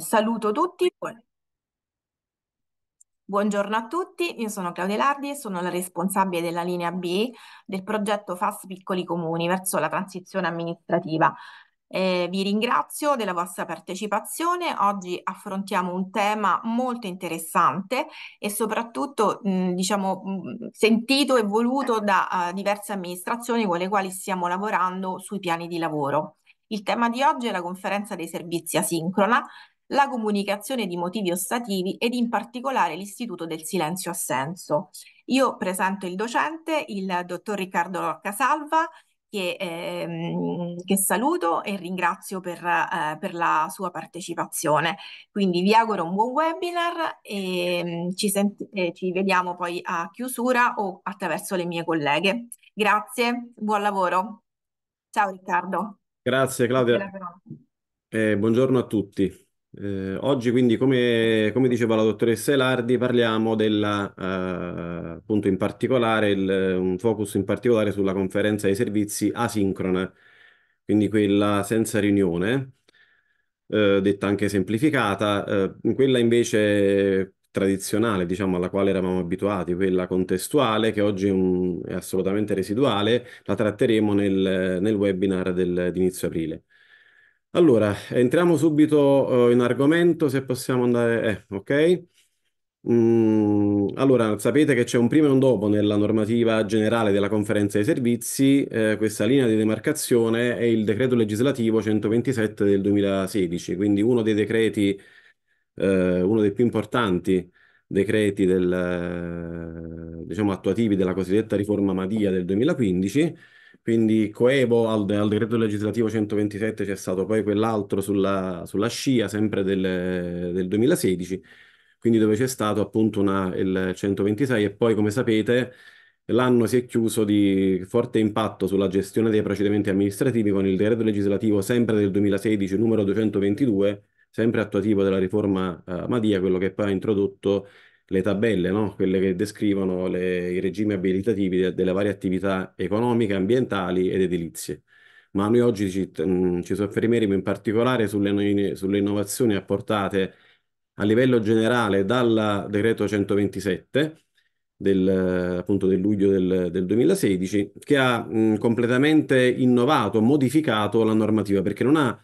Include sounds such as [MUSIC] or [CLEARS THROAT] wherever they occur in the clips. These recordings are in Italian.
Saluto tutti, buongiorno a tutti, io sono Claudia Lardi e sono la responsabile della linea B del progetto FAS Piccoli Comuni verso la transizione amministrativa. Eh, vi ringrazio della vostra partecipazione, oggi affrontiamo un tema molto interessante e soprattutto mh, diciamo, mh, sentito e voluto da uh, diverse amministrazioni con le quali stiamo lavorando sui piani di lavoro. Il tema di oggi è la conferenza dei servizi asincrona la comunicazione di motivi ostativi ed in particolare l'istituto del silenzio assenso. Io presento il docente, il dottor Riccardo Lorca Salva, che, ehm, che, saluto e ringrazio per, eh, per, la sua partecipazione. Quindi vi auguro un buon webinar e mm, ci, e ci vediamo poi a chiusura o attraverso le mie colleghe. Grazie, buon lavoro. Ciao Riccardo. Grazie Claudia. Eh, buongiorno a tutti. Eh, oggi quindi, come, come, diceva la dottoressa Elardi, parliamo della, eh, appunto in particolare, il, un focus in particolare sulla conferenza dei servizi asincrona, quindi quella senza riunione, eh, detta anche semplificata, eh, quella invece tradizionale, diciamo, alla quale eravamo abituati, quella contestuale, che oggi è, un, è assolutamente residuale, la tratteremo nel, nel webinar del, di inizio aprile. Allora, entriamo subito eh, in argomento, se possiamo andare... Eh, ok? Mm, allora, sapete che c'è un prima e un dopo nella normativa generale della conferenza dei servizi, eh, questa linea di demarcazione è il decreto legislativo 127 del 2016, quindi uno dei decreti, eh, uno dei più importanti decreti del, diciamo, attuativi della cosiddetta riforma Madia del 2015 quindi Coevo al, al, decreto legislativo 127 c'è stato poi quell'altro sulla, sulla scia, sempre del, del, 2016, quindi dove c'è stato appunto una, il 126 e poi come sapete l'anno si è chiuso di forte impatto sulla gestione dei procedimenti amministrativi con il decreto legislativo sempre del 2016 numero 222, sempre attuativo della riforma eh, Madia, quello che poi ha introdotto le tabelle, no? quelle che descrivono le, i regimi abilitativi de, delle varie attività economiche, ambientali ed edilizie. Ma noi oggi ci, mh, mm, ci soffermeremo in particolare sulle, sulle, innovazioni apportate a livello generale dal decreto 127 del, appunto, del luglio del, del 2016, che ha mh, mm, completamente innovato, modificato la normativa, perché non ha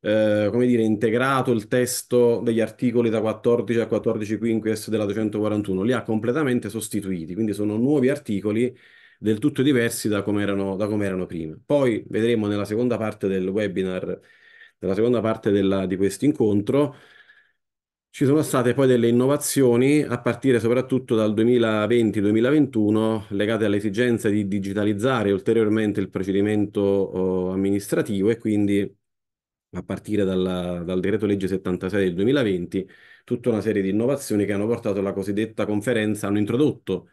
eh, come dire, integrato il testo degli articoli da 14 a 14 quinques della 241, li ha completamente sostituiti, quindi sono nuovi articoli del tutto diversi da come erano, da come erano prima. Poi vedremo nella seconda parte del webinar, nella seconda parte della, di questo incontro, ci sono state poi delle innovazioni a partire soprattutto dal 2020-2021 legate all'esigenza di digitalizzare ulteriormente il procedimento eh, amministrativo e quindi a partire dalla, dal decreto legge 76 del 2020, tutta una serie di innovazioni che hanno portato alla cosiddetta conferenza, hanno introdotto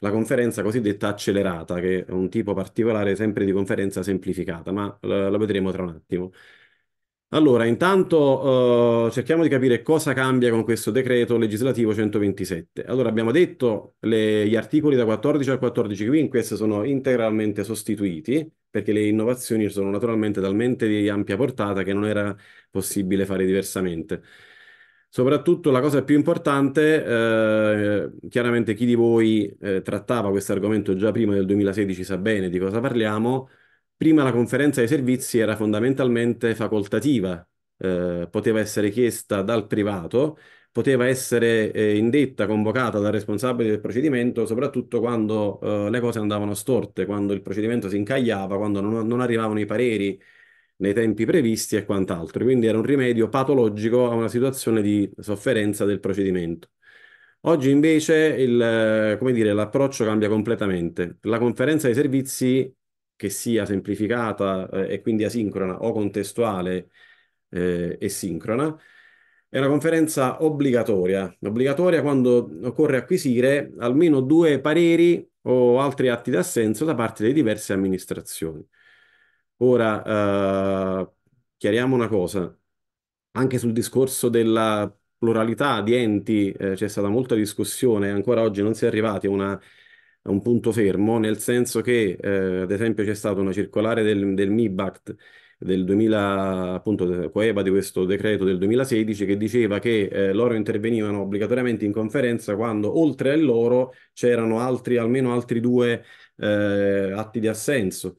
la conferenza cosiddetta accelerata, che è un tipo particolare sempre di conferenza semplificata, ma la, eh, la vedremo tra un attimo. Allora, intanto eh, cerchiamo di capire cosa cambia con questo decreto legislativo 127. Allora, abbiamo detto che gli articoli da 14 al 14 in quinques sono integralmente sostituiti, perché le innovazioni sono naturalmente talmente di ampia portata che non era possibile fare diversamente. Soprattutto la cosa più importante, eh, chiaramente chi di voi eh, trattava questo argomento già prima del 2016 sa bene di cosa parliamo, prima la conferenza dei servizi era fondamentalmente facoltativa, eh, poteva essere chiesta dal privato poteva essere eh, indetta, convocata dal responsabile del procedimento, soprattutto quando eh, le cose andavano storte, quando il procedimento si incagliava, quando non, non arrivavano i pareri nei tempi previsti e quant'altro. Quindi era un rimedio patologico a una situazione di sofferenza del procedimento. Oggi invece l'approccio cambia completamente. La conferenza dei servizi, che sia semplificata eh, e quindi asincrona o contestuale eh, e sincrona, è una conferenza obbligatoria, obbligatoria quando occorre acquisire almeno due pareri o altri atti d'assenso da parte delle diverse amministrazioni. Ora, eh, chiariamo una cosa, anche sul discorso della pluralità di enti eh, c'è stata molta discussione, ancora oggi non si è arrivati a, una, a un punto fermo, nel senso che, eh, ad esempio, c'è stata una circolare del, del MIBACT del 2000, appunto coeva di questo decreto del 2016 che diceva che eh, loro intervenivano obbligatoriamente in conferenza quando oltre a loro c'erano altri, almeno altri due eh, atti di assenso.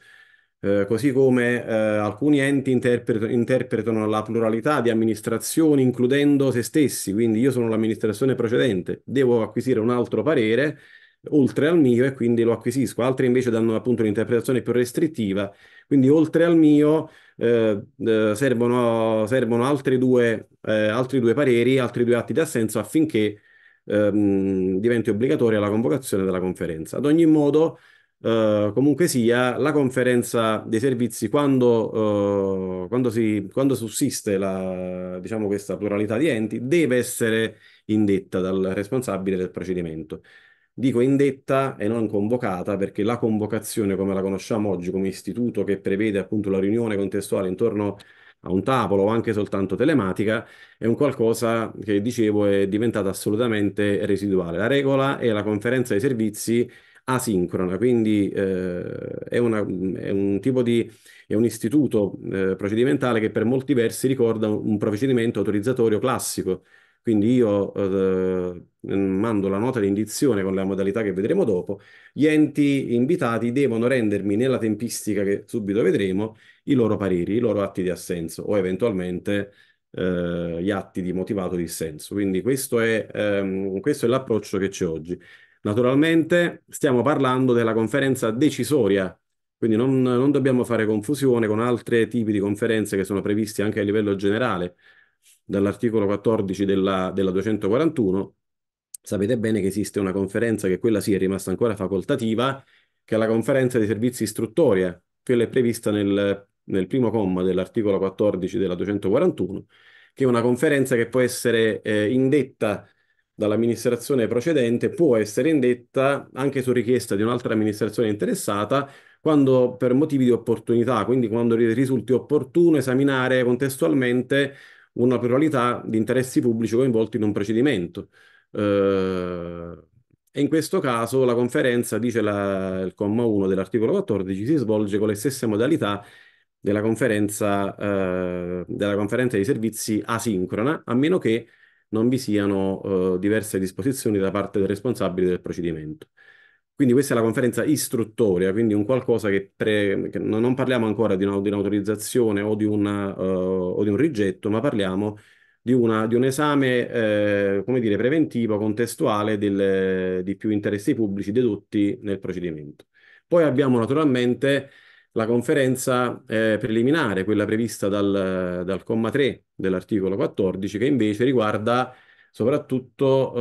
Eh, così come eh, alcuni enti interpretano, interpretano la pluralità di amministrazioni includendo se stessi, quindi io sono l'amministrazione precedente, devo acquisire un altro parere oltre al mio e quindi lo acquisisco, altri invece danno appunto un'interpretazione più restrittiva quindi oltre al mio eh, eh, servono, servono altri, due, eh, altri due pareri, altri due atti di assenso affinché ehm, diventi obbligatoria la convocazione della conferenza. Ad ogni modo, Uh, comunque sia, la conferenza dei servizi, quando, uh, quando, si, quando sussiste la, diciamo, questa pluralità di enti, deve essere indetta dal responsabile del procedimento. Dico indetta e non convocata perché la convocazione, come la conosciamo oggi come istituto che prevede appunto la riunione contestuale intorno a un tavolo o anche soltanto telematica, è un qualcosa che dicevo è diventata assolutamente residuale. La regola è la conferenza dei servizi asincrona, quindi eh, è, una, è, un tipo di è un istituto eh, procedimentale che per molti versi ricorda un, un procedimento autorizzatorio classico, quindi io eh, eh, mando la nota di indizione con la modalità che vedremo dopo. Gli enti invitati devono rendermi nella tempistica che subito vedremo i loro pareri, i loro atti di assenso o eventualmente eh, gli atti di motivato dissenso. Quindi questo è, ehm, questo è l'approccio che c'è oggi. Naturalmente stiamo parlando della conferenza decisoria quindi non, non, dobbiamo fare confusione con altri tipi di conferenze che sono previste anche a livello generale dall'articolo 14 della, della 241, sapete bene che esiste una conferenza che quella sì è rimasta ancora facoltativa, che è la conferenza dei servizi istruttoria, eh. quella è prevista nel, nel primo comma dell'articolo 14 della 241, che è una conferenza che può essere eh, indetta dall'amministrazione procedente, può essere indetta anche su richiesta di un'altra amministrazione interessata, quando per motivi di opportunità, quindi quando risulti opportuno esaminare contestualmente una pluralità di interessi pubblici coinvolti in un procedimento. Eh, e in questo caso la conferenza, dice la, il comma 1 dell'articolo 14, si svolge con le stesse modalità della conferenza, eh, della conferenza di servizi asincrona, a meno che non vi siano eh, diverse disposizioni da parte del responsabile del procedimento. Quindi questa è la conferenza istruttoria, quindi un qualcosa che, pre... che non parliamo ancora di, una, di un'autorizzazione o di, una, uh, eh, o di, un rigetto, ma parliamo di, una, di un esame, eh, come dire, preventivo, contestuale del, di più interessi pubblici dedotti nel procedimento. Poi abbiamo naturalmente la conferenza eh, preliminare, quella prevista dal, dal, comma 3 dell'articolo 14, che invece riguarda soprattutto,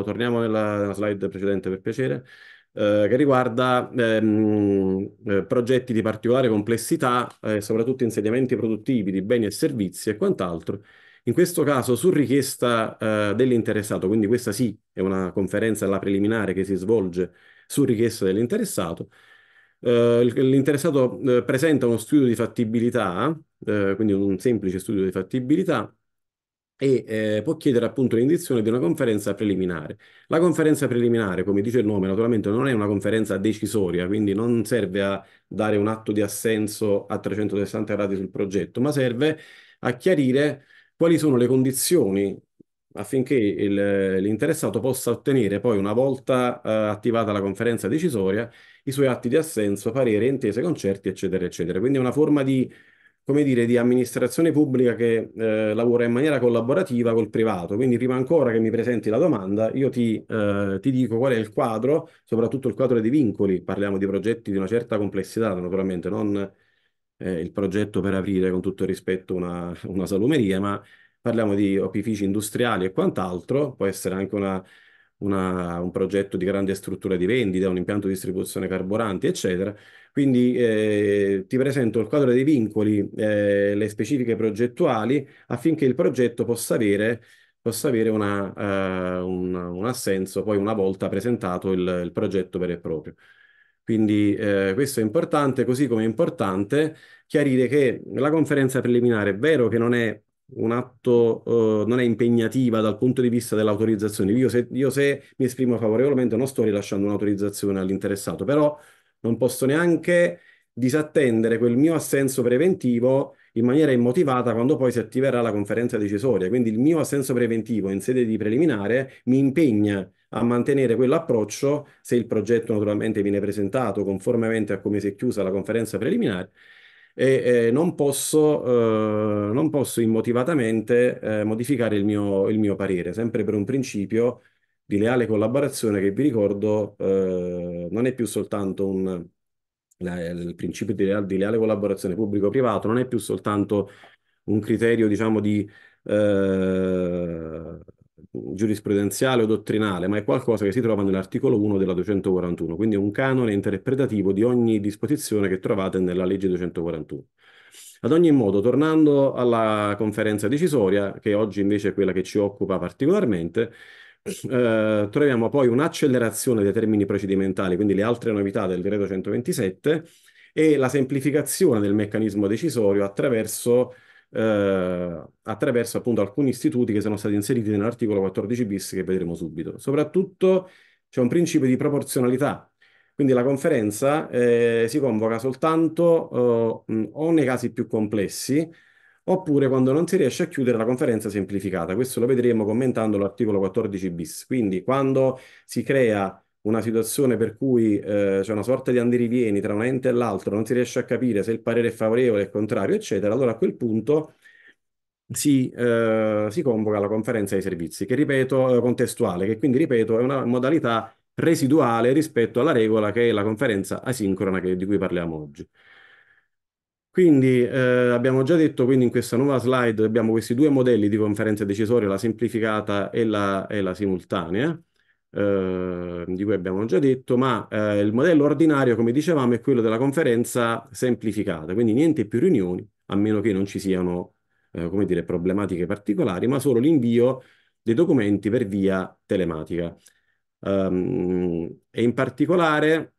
eh, torniamo nella, nella slide precedente per piacere, eh, che riguarda ehm, eh, progetti di particolare complessità, eh, soprattutto insediamenti produttivi di beni e servizi e quant'altro. In questo caso, su richiesta eh, dell'interessato, quindi questa sì è una conferenza alla preliminare che si svolge su richiesta dell'interessato, eh, l'interessato presenta uno studio di fattibilità, quindi un semplice studio di fattibilità, e eh, può chiedere appunto l'indizione di una conferenza preliminare. La conferenza preliminare, come dice il nome, naturalmente non è una conferenza decisoria, quindi non serve a dare un atto di assenso a 360 gradi sul progetto, ma serve a chiarire quali sono le condizioni affinché l'interessato possa ottenere poi, una volta eh, attivata la conferenza decisoria, i suoi atti di assenso, parere, intese, concerti, eccetera, eccetera. Quindi è una forma di come dire, di amministrazione pubblica che eh, lavora in maniera collaborativa col privato. Quindi prima ancora che mi presenti la domanda, io ti, eh, ti dico qual è il quadro, soprattutto il quadro dei vincoli. Parliamo di progetti di una certa complessità, naturalmente, non eh, il progetto per aprire con tutto il rispetto una, una salumeria, ma parliamo di opifici industriali e quant'altro, può essere anche una una, un progetto di grande struttura di vendita, un impianto di distribuzione carburanti, eccetera. Quindi eh, ti presento il quadro dei vincoli, eh, le specifiche progettuali affinché il progetto possa avere, possa avere una, eh, un, un, assenso poi una volta presentato il, il progetto vero e proprio. Quindi eh, questo è importante, così come è importante chiarire che la conferenza preliminare è vero che non è un atto, eh, non è impegnativa dal punto di vista dell'autorizzazione. Io se, io se mi esprimo favorevolmente non sto rilasciando un'autorizzazione all'interessato, però non posso neanche disattendere quel mio assenso preventivo in maniera immotivata quando poi si attiverà la conferenza decisoria. Quindi il mio assenso preventivo in sede di preliminare mi impegna a mantenere quell'approccio se il progetto naturalmente viene presentato conformemente a come si è chiusa la conferenza preliminare e eh, non, posso, eh, non, posso, immotivatamente eh, modificare il mio, il mio, parere, sempre per un principio di leale collaborazione che vi ricordo eh, non è più soltanto un, la, il principio di, leale, di leale collaborazione pubblico-privato, non è più soltanto un criterio diciamo di eh, giurisprudenziale o dottrinale, ma è qualcosa che si trova nell'articolo 1 della 241, quindi un canone interpretativo di ogni disposizione che trovate nella legge 241. Ad ogni modo, tornando alla conferenza decisoria, che oggi invece è quella che ci occupa particolarmente, eh, troviamo poi un'accelerazione dei termini procedimentali, quindi le altre novità del decreto 127 e la semplificazione del meccanismo decisorio attraverso eh, attraverso appunto alcuni istituti che sono stati inseriti nell'articolo 14 bis che vedremo subito. Soprattutto c'è un principio di proporzionalità, quindi la conferenza eh, si convoca soltanto eh, o nei casi più complessi oppure quando non si riesce a chiudere la conferenza semplificata. Questo lo vedremo commentando l'articolo 14 bis. Quindi quando si crea una situazione per cui eh, c'è una sorta di andirivieni tra un ente e l'altro, non si riesce a capire se il parere è favorevole, è contrario, eccetera, allora a quel punto si, eh, si convoca la conferenza dei servizi, che ripeto, eh, contestuale, che quindi, ripeto, è una modalità residuale rispetto alla regola che è la conferenza asincrona che, di cui parliamo oggi. Quindi eh, abbiamo già detto quindi in questa nuova slide abbiamo questi due modelli di conferenza decisoria, la semplificata e la, e la simultanea eh, di cui abbiamo già detto, ma eh, il modello ordinario, come dicevamo, è quello della conferenza semplificata, quindi niente più riunioni, a meno che non ci siano, eh, come dire, problematiche particolari, ma solo l'invio dei documenti per via telematica. Um, e in particolare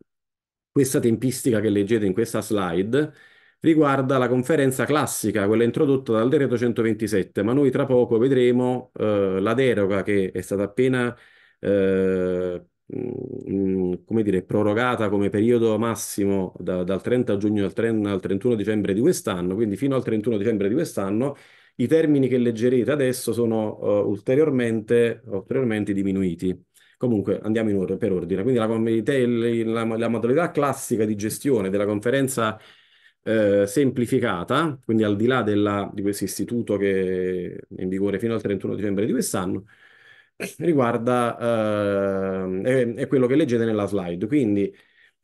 questa tempistica che leggete in questa slide riguarda la conferenza classica, quella introdotta dal decreto 127, ma noi tra poco vedremo eh, la deroga che è stata appena eh, mh, mm, come dire, prorogata come periodo massimo da, dal 30 giugno al, 30, al 31 dicembre di quest'anno, quindi fino al 31 dicembre di quest'anno i termini che leggerete adesso sono uh, ulteriormente, ulteriormente, diminuiti. Comunque andiamo or per ordine. Quindi la, la, la, modalità classica di gestione della conferenza eh, semplificata, quindi al di là della, di questo istituto che è in vigore fino al 31 dicembre di quest'anno, riguarda, eh, è, è, quello che leggete nella slide. Quindi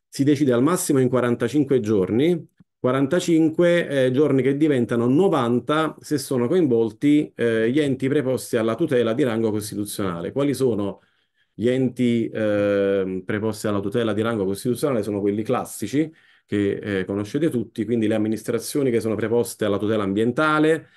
si decide al massimo in 45 giorni, 45 eh, giorni che diventano 90 se sono coinvolti eh, gli enti preposti alla tutela di rango costituzionale. Quali sono gli enti ehm, preposti alla tutela di rango costituzionale? Sono quelli classici che eh, conoscete tutti, quindi le amministrazioni che sono preposte alla tutela ambientale,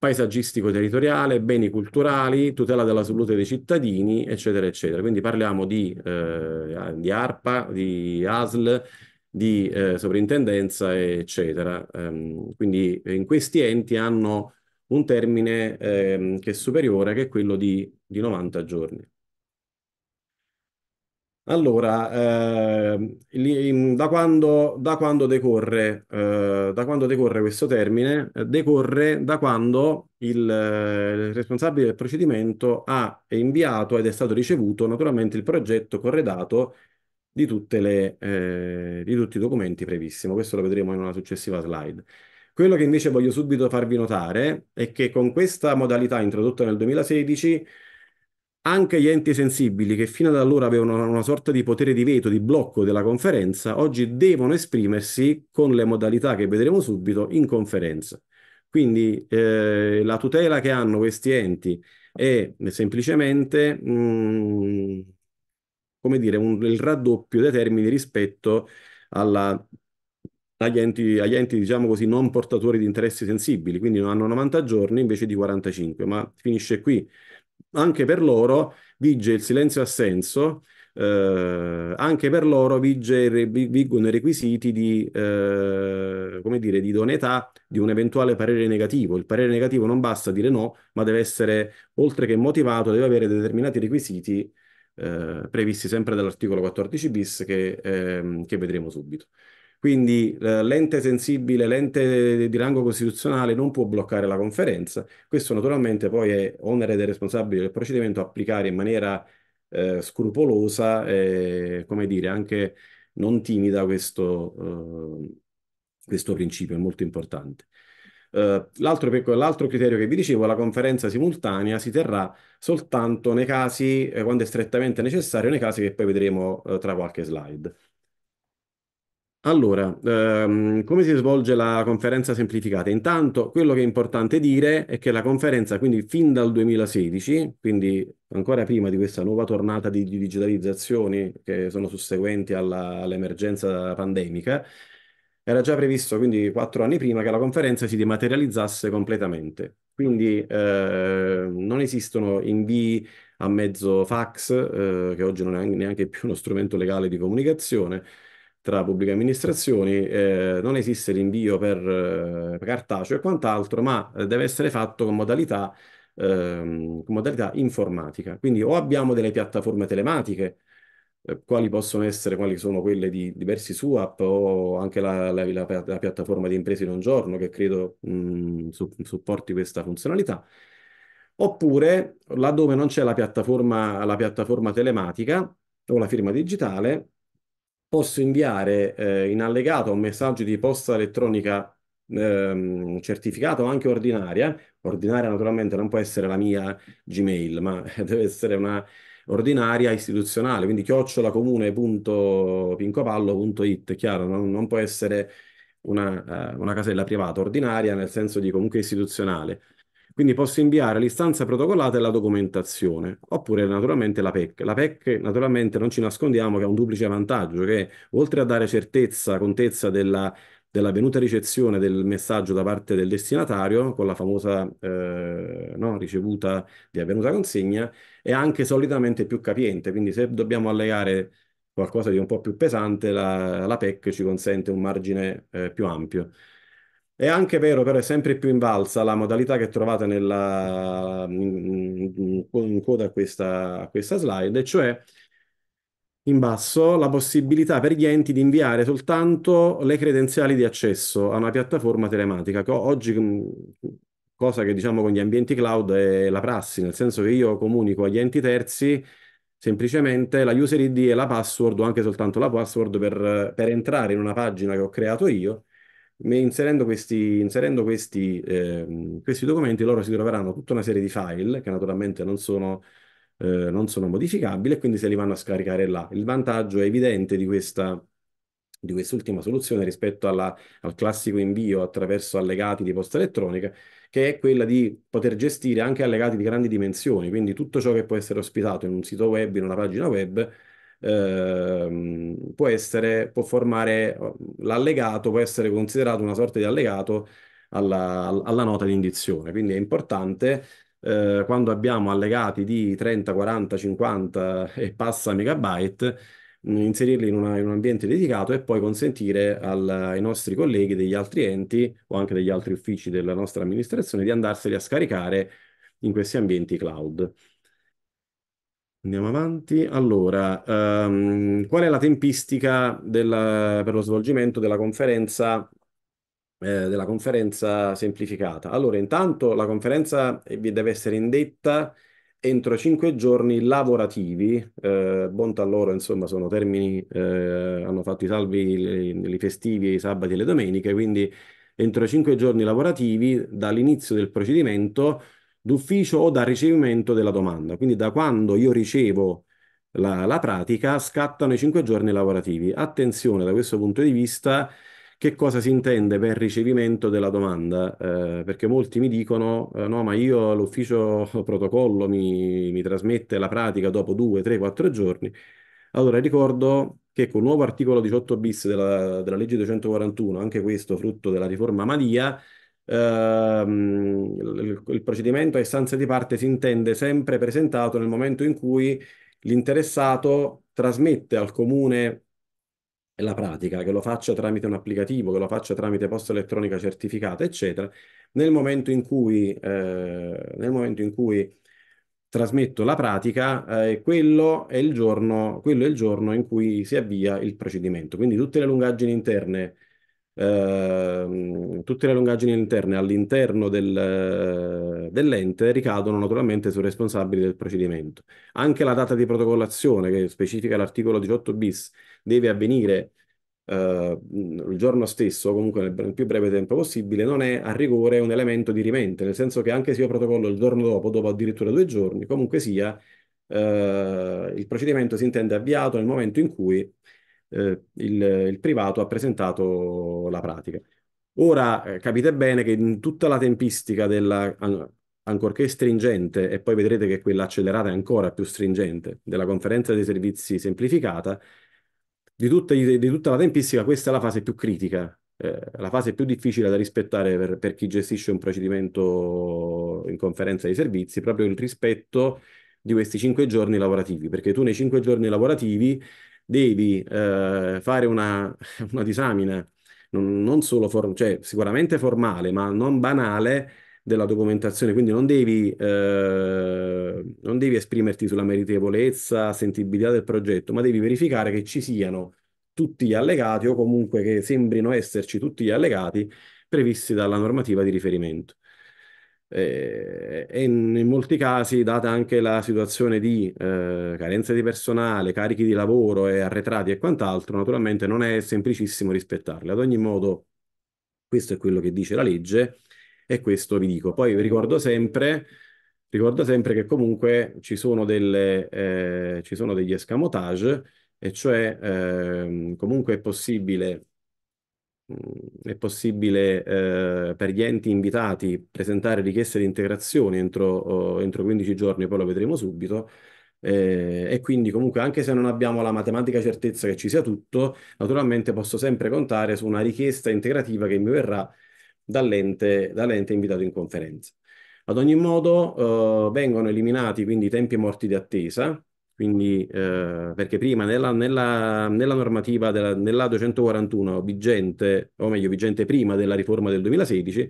paesaggistico territoriale, beni culturali, tutela della salute dei cittadini, eccetera, eccetera. Quindi parliamo di, eh, di ARPA, di ASL, di eh, sovrintendenza, eccetera. Um, quindi in questi enti hanno un termine ehm, che è superiore, che è quello di, di 90 giorni. Allora, eh, li- da quando, da quando decorre, eh, da quando decorre questo termine? Eh, decorre da quando il, eh, il responsabile del procedimento ha inviato ed è stato ricevuto naturalmente il progetto corredato di, tutte le, eh, di tutti i documenti previsti, ma questo lo vedremo in una successiva slide. Quello che invece voglio subito farvi notare è che con questa modalità introdotta nel 2016 anche gli enti sensibili, che fino ad allora avevano una sorta di potere di veto, di blocco della conferenza, oggi devono esprimersi con le modalità che vedremo subito in conferenza. Quindi eh, la tutela che hanno questi enti è semplicemente mh, mm, come dire, un, il raddoppio dei termini rispetto alla, agli, enti, agli enti, diciamo così, non portatori di interessi sensibili, quindi hanno 90 giorni invece di 45, ma finisce qui anche per loro vige il silenzio assenso, eh, anche per loro vige, vigono i requisiti di, eh, come dire, di idoneità di un eventuale parere negativo. Il parere negativo non basta dire no, ma deve essere, oltre che motivato, deve avere determinati requisiti eh, previsti sempre dall'articolo 14 bis che, ehm, che vedremo subito. Quindi eh, l'ente sensibile, l'ente di rango costituzionale non può bloccare la conferenza. Questo naturalmente poi è onere del responsabile del procedimento applicare in maniera eh, scrupolosa e, come dire, anche non timida questo, eh, questo principio, è molto importante. Uh, l'altro, criterio che vi dicevo, la conferenza simultanea si terrà soltanto nei casi, eh, quando è strettamente necessario, nei casi che poi vedremo eh, tra qualche slide. Allora, ehm, come si svolge la conferenza semplificata? Intanto, quello che è importante dire è che la conferenza, quindi fin dal 2016, quindi ancora prima di questa nuova tornata di, di digitalizzazioni che sono susseguenti all'emergenza pandemica, era già previsto, quindi quattro anni prima, che la conferenza si dematerializzasse completamente. Quindi eh, non esistono invii a mezzo fax, eh, che oggi non è neanche più uno strumento legale di comunicazione, tra pubbliche amministrazioni, eh, non esiste l'invio per, eh, per cartaceo e quant'altro, ma eh, deve essere fatto con modalità, ehm, con modalità informatica. Quindi o abbiamo delle piattaforme telematiche, eh, quali possono essere, quali sono quelle di diversi SUAP o anche la, la, la, la piattaforma di imprese in un giorno che credo mh, mm, su, supporti questa funzionalità. Oppure laddove non c'è la piattaforma, la piattaforma telematica o la firma digitale, posso inviare eh, in allegato un messaggio di posta elettronica ehm, certificata o anche ordinaria. Ordinaria naturalmente non può essere la mia Gmail, ma [LAUGHS] deve essere una ordinaria istituzionale, quindi chiocciolacomune.pincopallo.it, chiaro, non, non può essere una, eh, una casella privata ordinaria nel senso di comunque istituzionale. Quindi posso inviare l'istanza protocollata e la documentazione, oppure naturalmente la PEC. La PEC naturalmente non ci nascondiamo che ha un duplice vantaggio, che oltre a dare certezza, contezza della, dell'avvenuta ricezione del messaggio da parte del destinatario con la famosa eh, no, ricevuta di avvenuta consegna è anche solitamente più capiente, quindi se dobbiamo allegare qualcosa di un po' più pesante la, la PEC ci consente un margine eh, più ampio. È anche vero, però, è sempre più invalsa la modalità che trovate nella, in, coda a questa, a questa slide, cioè in basso la possibilità per gli enti di inviare soltanto le credenziali di accesso a una piattaforma telematica. Oggi, mm, cosa che diciamo con gli ambienti cloud è la prassi, nel senso che io comunico agli enti terzi semplicemente la user ID e la password o anche soltanto la password per, per entrare in una pagina che ho creato io Inserendo questi, inserendo questi, eh, questi documenti loro si troveranno tutta una serie di file che naturalmente non sono, eh, non sono modificabili e quindi se li vanno a scaricare là. Il vantaggio è evidente di questa di quest'ultima soluzione rispetto alla, al classico invio attraverso allegati di posta elettronica, che è quella di poter gestire anche allegati di grandi dimensioni, quindi tutto ciò che può essere ospitato in un sito web, in una pagina web, eh, può essere, può formare eh, l'allegato, può essere considerato una sorta di allegato alla, alla nota di indizione. Quindi è importante eh, quando abbiamo allegati di 30, 40, 50 e passa megabyte inserirli in, una, in, un ambiente dedicato e poi consentire al, ai nostri colleghi degli altri enti o anche degli altri uffici della nostra amministrazione di andarseli a scaricare in questi ambienti cloud. Andiamo avanti. Allora, ehm, qual è la tempistica della, per lo svolgimento della conferenza, eh, della conferenza semplificata? Allora, intanto la conferenza eh, deve essere indetta entro cinque giorni lavorativi. Eh, bontà loro, insomma, sono termini, eh, hanno fatto i salvi, i festivi, i sabati e le domeniche, quindi entro cinque giorni lavorativi dall'inizio del procedimento d'ufficio o dal ricevimento della domanda. Quindi da quando io ricevo la, la pratica scattano i cinque giorni lavorativi. Attenzione da questo punto di vista che cosa si intende per ricevimento della domanda, eh, perché molti mi dicono eh, no, ma io l'ufficio [LAUGHS] protocollo mi, mi, trasmette la pratica dopo 2, 3, 4 giorni. Allora ricordo che col nuovo articolo 18 bis della, della legge 241, anche questo frutto della riforma Madia, Ehm, il, il procedimento a istanza di parte si intende sempre presentato nel momento in cui l'interessato trasmette al comune la pratica, che lo faccia tramite un applicativo, che lo faccia tramite posta elettronica certificata, eccetera, nel momento in cui, eh, nel momento in cui trasmetto la pratica, eh, quello, è giorno, quello, è il giorno, in cui si avvia il procedimento. Quindi tutte le lungaggini interne Ehm, tutte le lungaggini interne all'interno del, dell'ente ricadono naturalmente sui responsabili del procedimento. Anche la data di protocollazione che specifica l'articolo 18 bis deve avvenire eh, il giorno stesso, comunque nel, nel più breve tempo possibile, non è a rigore un elemento di rimente, nel senso che anche se io protocollo il giorno dopo, dopo addirittura due giorni, comunque sia, Uh, il procedimento si intende avviato nel momento in cui eh, il, il, privato ha presentato la pratica. Ora eh, capite bene che in tutta la tempistica della, ancorché stringente, e poi vedrete che quella accelerata è ancora più stringente, della conferenza dei servizi semplificata, di tutta, di tutta la tempistica questa è la fase più critica, eh, la fase più difficile da rispettare per, per chi gestisce un procedimento in conferenza dei servizi, proprio il rispetto di questi cinque giorni lavorativi, perché tu nei cinque giorni lavorativi devi eh, fare una, [LAUGHS] una disamina non, non solo for- cioè, sicuramente formale, ma non banale della documentazione, quindi non devi, eh, non devi esprimerti sulla meritevolezza, sensibilità del progetto, ma devi verificare che ci siano tutti gli allegati o comunque che sembrino esserci tutti gli allegati previsti dalla normativa di riferimento. Eh, e in molti casi, data anche la situazione di eh, carenze di personale, carichi di lavoro e arretrati e quant'altro, naturalmente non è semplicissimo rispettarle. Ad ogni modo, questo è quello che dice la legge e questo vi dico. Poi ricordo sempre, ricordo sempre che comunque ci sono, delle, eh, ci sono degli escamotage, e cioè eh, comunque è possibile è possibile eh, per gli enti invitati presentare richieste di integrazione entro, eh, entro 15 giorni, poi lo vedremo subito. Eh, e quindi comunque anche se non abbiamo la matematica certezza che ci sia tutto, naturalmente posso sempre contare su una richiesta integrativa che mi verrà dall'ente, dall'ente invitato in conferenza. Ad ogni modo eh, vengono eliminati quindi i tempi morti di attesa, quindi, eh, perché prima nella, nella, nella normativa della, nella 241 vigente, o meglio vigente prima della riforma del 2016,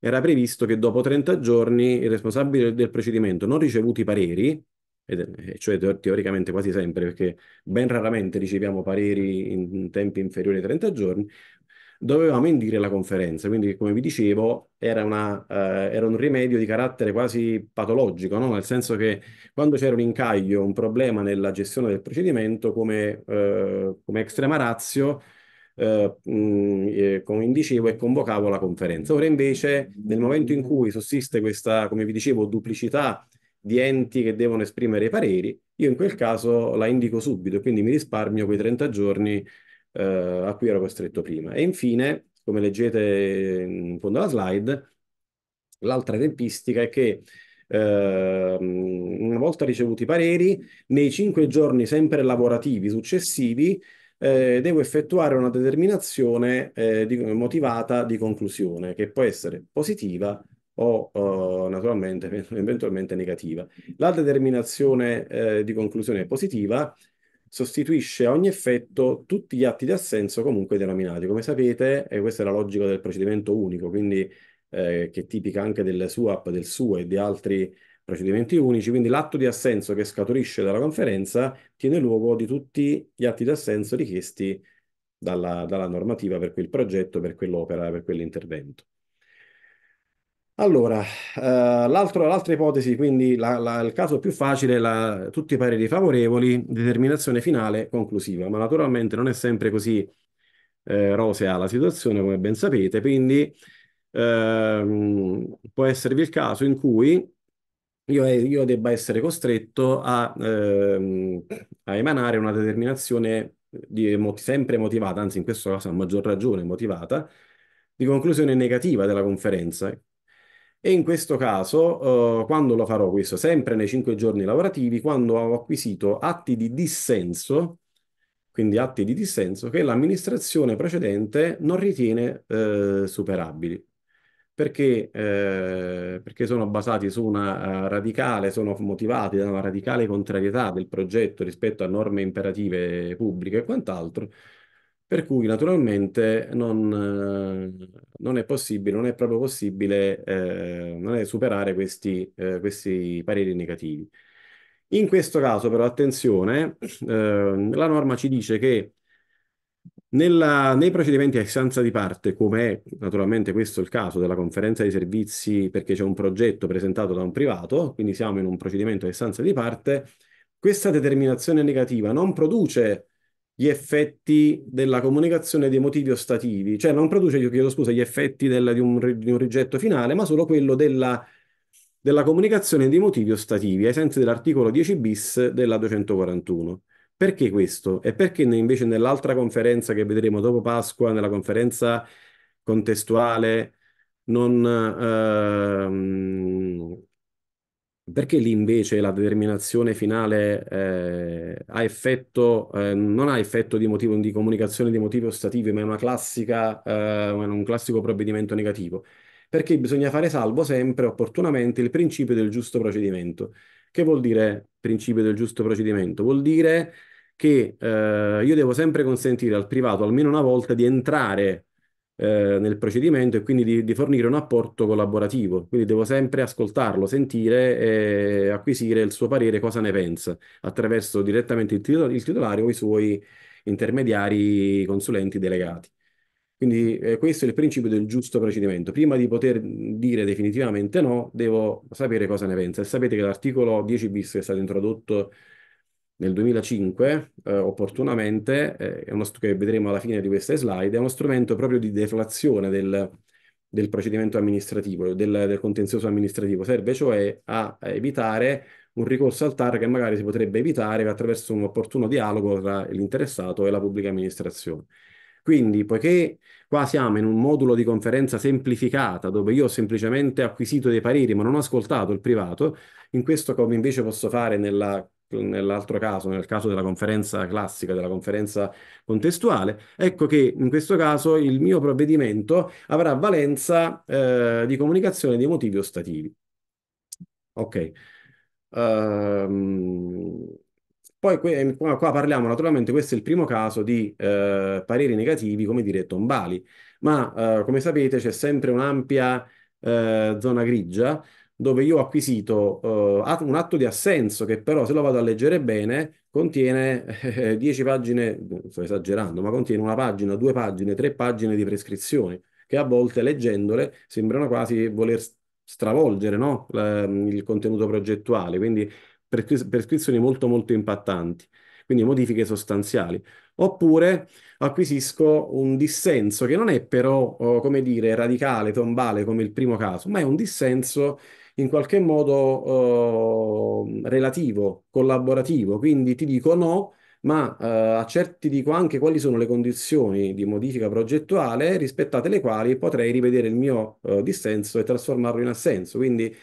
era previsto che dopo 30 giorni i responsabili del procedimento non ricevuti pareri, ed, cioè teoricamente quasi sempre, perché ben raramente riceviamo pareri in tempi inferiori ai 30 giorni, dovevamo indire la conferenza. Quindi, come vi dicevo, era, una, eh, era un rimedio di carattere quasi patologico, no? nel senso che quando c'era un incaglio, un problema nella gestione del procedimento, come, eh, come extrema razio, eh, mh, eh, come dicevo, e convocavo la conferenza. Ora invece, nel momento in cui sussiste questa, come vi dicevo, duplicità di enti che devono esprimere i pareri, io in quel caso la indico subito, e quindi mi risparmio quei 30 giorni eh, a cui ero costretto prima. E infine, come leggete in fondo alla slide, l'altra tempistica è che eh, una volta ricevuti i pareri, nei cinque giorni sempre lavorativi successivi, eh, devo effettuare una determinazione eh, di, motivata di conclusione che può essere positiva o eh, naturalmente [LAUGHS] eventualmente negativa. La determinazione eh, di conclusione positiva sostituisce a ogni effetto tutti gli atti di assenso comunque denominati. Come sapete, e eh, questa è la logica del procedimento unico, quindi eh, che è tipica anche del SUAP, del SUE e di altri procedimenti unici, quindi l'atto di assenso che scaturisce dalla conferenza tiene luogo di tutti gli atti di assenso richiesti dalla, dalla normativa per quel progetto, per quell'opera, per quell'intervento. Allora, eh, l'altro- l'altra ipotesi, quindi la- la- il caso più facile, la- tutti i pareri favorevoli, determinazione finale conclusiva, ma naturalmente non è sempre così eh, rosea la situazione, come ben sapete, quindi ehm, può esservi il caso in cui io, io debba essere costretto a, ehm, a emanare una determinazione di- mo- sempre motivata, anzi in questo caso a maggior ragione motivata, di conclusione negativa della conferenza, e in questo caso, eh, quando lo farò questo? Sempre nei cinque giorni lavorativi, quando ho acquisito atti di dissenso, quindi atti di dissenso, che l'amministrazione precedente non ritiene eh, superabili. Perché, eh, perché, sono basati su una uh, radicale, sono motivati da una radicale contrarietà del progetto rispetto a norme imperative pubbliche e quant'altro, per cui naturalmente non, non, è possibile, non è proprio possibile eh, superare questi, eh, questi, pareri negativi. In questo caso però attenzione, eh, la norma ci dice che nella, nei procedimenti a istanza di parte, come è naturalmente questo il caso della conferenza dei servizi perché c'è un progetto presentato da un privato, quindi siamo in un procedimento a istanza di parte, questa determinazione negativa non produce gli effetti della comunicazione dei motivi ostativi, cioè non produce, io chiedo scusa, gli effetti del, di, un, di, un, rigetto finale, ma solo quello della, della comunicazione dei motivi ostativi, ai sensi dell'articolo 10 bis della 241. Perché questo? E perché invece nell'altra conferenza che vedremo dopo Pasqua, nella conferenza contestuale, non, ehm, perché lì invece la determinazione finale eh, ha effetto, eh, non ha effetto di, motivo, di comunicazione di motivi ostativi, ma è una classica, eh, un classico provvedimento negativo? Perché bisogna fare salvo sempre opportunamente il principio del giusto procedimento. Che vuol dire principio del giusto procedimento? Vuol dire che eh, io devo sempre consentire al privato almeno una volta di entrare eh, nel procedimento e quindi di, di, fornire un apporto collaborativo. Quindi devo sempre ascoltarlo, sentire e acquisire il suo parere, cosa ne pensa, attraverso direttamente il, titol- il titolare o i suoi intermediari consulenti delegati. Quindi eh, questo è il principio del giusto procedimento. Prima di poter dire definitivamente no, devo sapere cosa ne pensa. E sapete che l'articolo 10 bis che è stato introdotto nel 2005, eh, opportunamente, eh, è uno, strumento che vedremo alla fine di queste slide, è uno strumento proprio di deflazione del, del procedimento amministrativo, del, del, contenzioso amministrativo. Serve cioè a, a evitare un ricorso al TAR che magari si potrebbe evitare attraverso un opportuno dialogo tra l'interessato e la pubblica amministrazione. Quindi, poiché qua siamo in un modulo di conferenza semplificata, dove io ho semplicemente acquisito dei pareri ma non ho ascoltato il privato, in questo come invece posso fare nella nell'altro caso, nel caso della conferenza classica, della conferenza contestuale, ecco che in questo caso il mio provvedimento avrà valenza eh, di comunicazione dei motivi ostativi. Ok. Um, poi eh, qua parliamo naturalmente, questo è il primo caso di eh, pareri negativi, come dire, tombali, ma eh, come sapete c'è sempre un'ampia eh, zona grigia dove io ho acquisito uh, un atto di assenso che però se lo vado a leggere bene contiene 10 eh, eh pagine, sto esagerando, ma contiene una pagina, due pagine, tre pagine di prescrizioni che a volte leggendole sembrano quasi voler stravolgere no? il contenuto progettuale, quindi prescri- prescrizioni molto molto impattanti, quindi modifiche sostanziali oppure acquisisco un dissenso che non è però, oh, come dire, radicale, tombale come il primo caso, ma è un dissenso in qualche modo eh, relativo, collaborativo, quindi ti dico no, ma eh, a certi dico anche quali sono le condizioni di modifica progettuale rispettate le quali potrei rivedere il mio eh, dissenso e trasformarlo in assenso. Quindi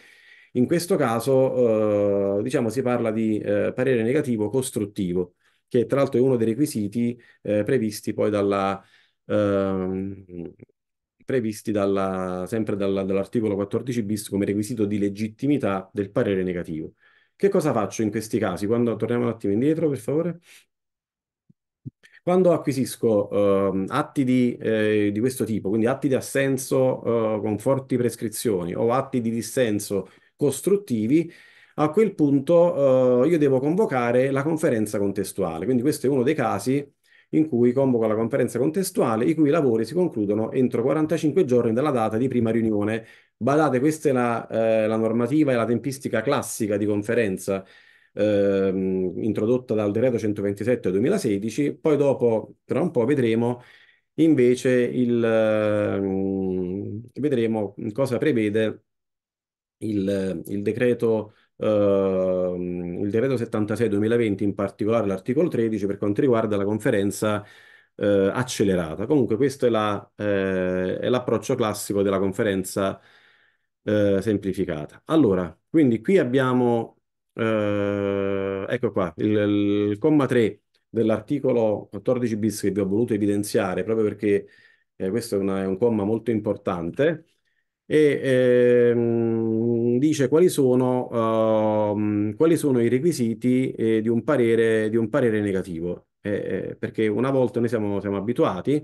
in questo caso eh, diciamo si parla di parere negativo costruttivo, che tra l'altro è uno dei requisiti previsti poi dalla, previsti dalla, sempre dalla, dall'articolo 14 bis come requisito di legittimità del parere negativo. Che cosa faccio in questi casi? Quando torniamo un attimo indietro, per favore. Quando acquisisco eh, atti di, eh, di, questo tipo, quindi atti di assenso eh, con forti prescrizioni o atti di dissenso costruttivi, a quel punto eh, io devo convocare la conferenza contestuale. Quindi questo è uno dei casi in cui convoca la conferenza contestuale, i cui lavori si concludono entro 45 giorni dalla data di prima riunione. Badate, questa è la, eh, la normativa e la tempistica classica di conferenza. Ehm, introdotta dal decreto 127 del 2016, poi dopo, tra un po', vedremo invece il, eh, vedremo cosa prevede il, il decreto Ehm, il decreto 76-2020, in particolare l'articolo 13, per quanto riguarda la conferenza eh, accelerata. Comunque questo è, la, eh, è, l'approccio classico della conferenza eh, semplificata. Allora, quindi qui abbiamo, eh, ecco qua, il, il, comma 3 dell'articolo 14 bis che vi ho voluto evidenziare proprio perché eh, questo è, una, è, un comma molto importante e ehm, dice quali sono, uh, quali sono i requisiti eh, di, un parere, di, un parere, negativo, eh, eh, perché una volta noi siamo, siamo abituati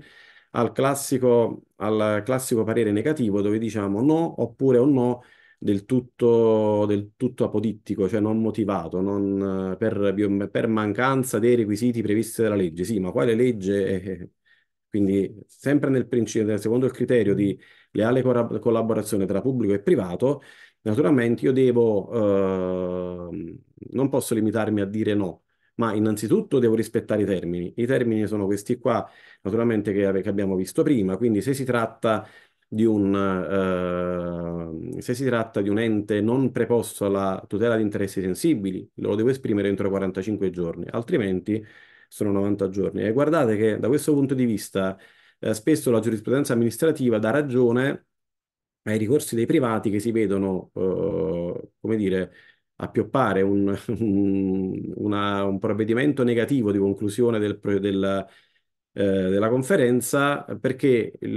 al classico, al classico, parere negativo dove diciamo no oppure un no del tutto, del tutto apodittico, cioè non motivato, non, per, per, mancanza dei requisiti previsti dalla legge. Sì, ma quale legge? [LAUGHS] Quindi sempre nel principio, secondo il criterio di leale collaborazione tra pubblico e privato, Naturalmente io devo, eh, non posso limitarmi a dire no, ma innanzitutto devo rispettare i termini. I termini sono questi qua, naturalmente che, che abbiamo visto prima, quindi se si tratta di un, eh, se si tratta di un ente non preposto alla tutela di interessi sensibili, lo devo esprimere entro 45 giorni, altrimenti sono 90 giorni. E guardate che da questo punto di vista eh, spesso la giurisprudenza amministrativa dà ragione ai ricorsi dei privati che si vedono, eh, come dire, appioppare un, [LAUGHS] un, una, un, provvedimento negativo di conclusione del, del, eh, della conferenza perché il,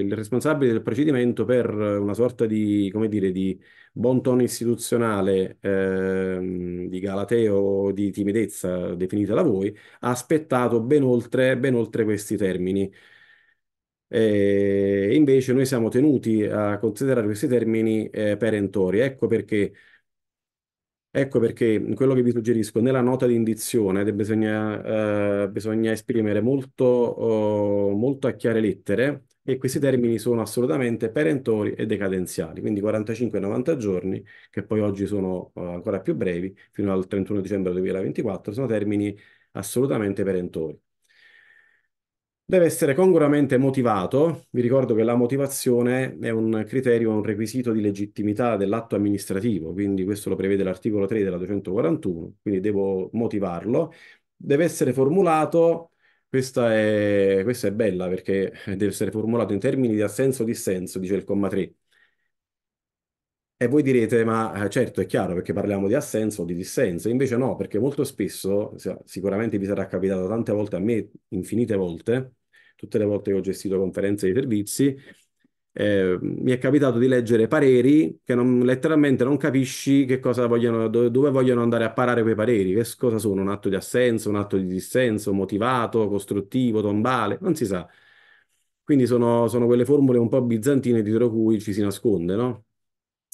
il, responsabile del procedimento per una sorta di, come dire, di buon tono istituzionale, eh, di galateo, di timidezza, definita definitela voi, ha aspettato ben oltre, ben oltre questi termini. Eh, invece noi siamo tenuti a considerare questi termini eh, perentori. Ecco perché, ecco perché quello che vi suggerisco nella nota di indizione bisogna, eh, bisogna esprimere molto, oh, molto a chiare lettere e questi termini sono assolutamente perentori e decadenziali, quindi 45-90 giorni, che poi oggi sono eh, ancora più brevi, fino al 31 dicembre 2024, sono termini assolutamente perentori. Deve essere congruamente motivato. Vi ricordo che la motivazione è un criterio, un requisito di legittimità dell'atto amministrativo, quindi questo lo prevede l'articolo 3 della 241, quindi devo motivarlo. Deve essere formulato, questa è, questa è bella perché deve essere formulato in termini di assenso-dissenso, o dice il comma 3. E voi direte, ma eh, certo è chiaro perché parliamo di assenso o di dissenso, invece no, perché molto spesso, sicuramente vi sarà capitato tante volte a me, infinite volte, tutte le volte che ho gestito conferenze di servizi, eh, mi è capitato di leggere pareri che non, letteralmente non capisci che cosa vogliono, dove, dove vogliono andare a parare quei pareri, che cosa sono, un atto di assenso, un atto di dissenso, motivato, costruttivo, tombale, non si sa. Quindi sono, sono quelle formule un po' bizantine dietro cui ci si nasconde, no?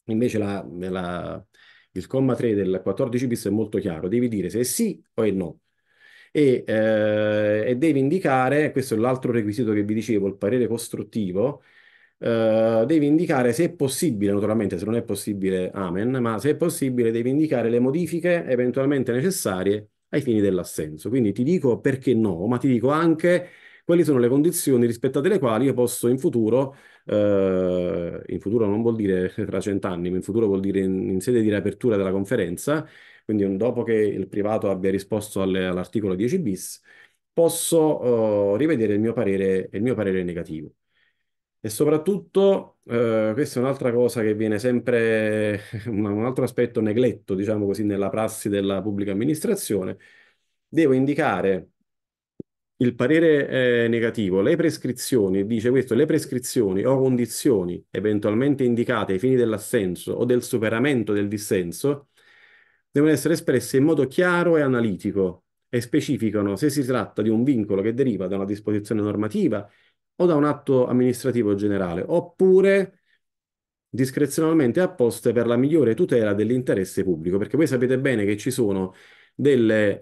Invece la, la, il comma 3 del 14 bis è molto chiaro, devi dire se è sì o è no e, eh, e deve indicare, questo è l'altro requisito che vi dicevo, il parere costruttivo, Uh, devi indicare se è possibile, naturalmente se non è possibile, amen, ma se è possibile devi indicare le modifiche eventualmente necessarie ai fini dell'assenso. Quindi ti dico perché no, ma ti dico anche quali sono le condizioni rispetto alle quali io posso in futuro eh, in futuro non vuol dire [LAUGHS] tra cent'anni, ma in futuro vuol dire in, in sede di riapertura della conferenza, quindi un, dopo che il privato abbia risposto alle, all'articolo 10 bis, posso eh, rivedere il mio parere, il mio parere negativo. E soprattutto, eh, questa è un'altra cosa che viene sempre, [LAUGHS] un, altro aspetto negletto, diciamo così, nella prassi della pubblica amministrazione, devo indicare il parere eh, negativo, le prescrizioni, dice questo, le prescrizioni o condizioni eventualmente indicate ai fini dell'assenso o del superamento del dissenso devono essere espresse in modo chiaro e analitico e specificano se si tratta di un vincolo che deriva da una disposizione normativa o da un atto amministrativo generale, oppure discrezionalmente apposte per la migliore tutela dell'interesse pubblico, perché voi sapete bene che ci sono delle,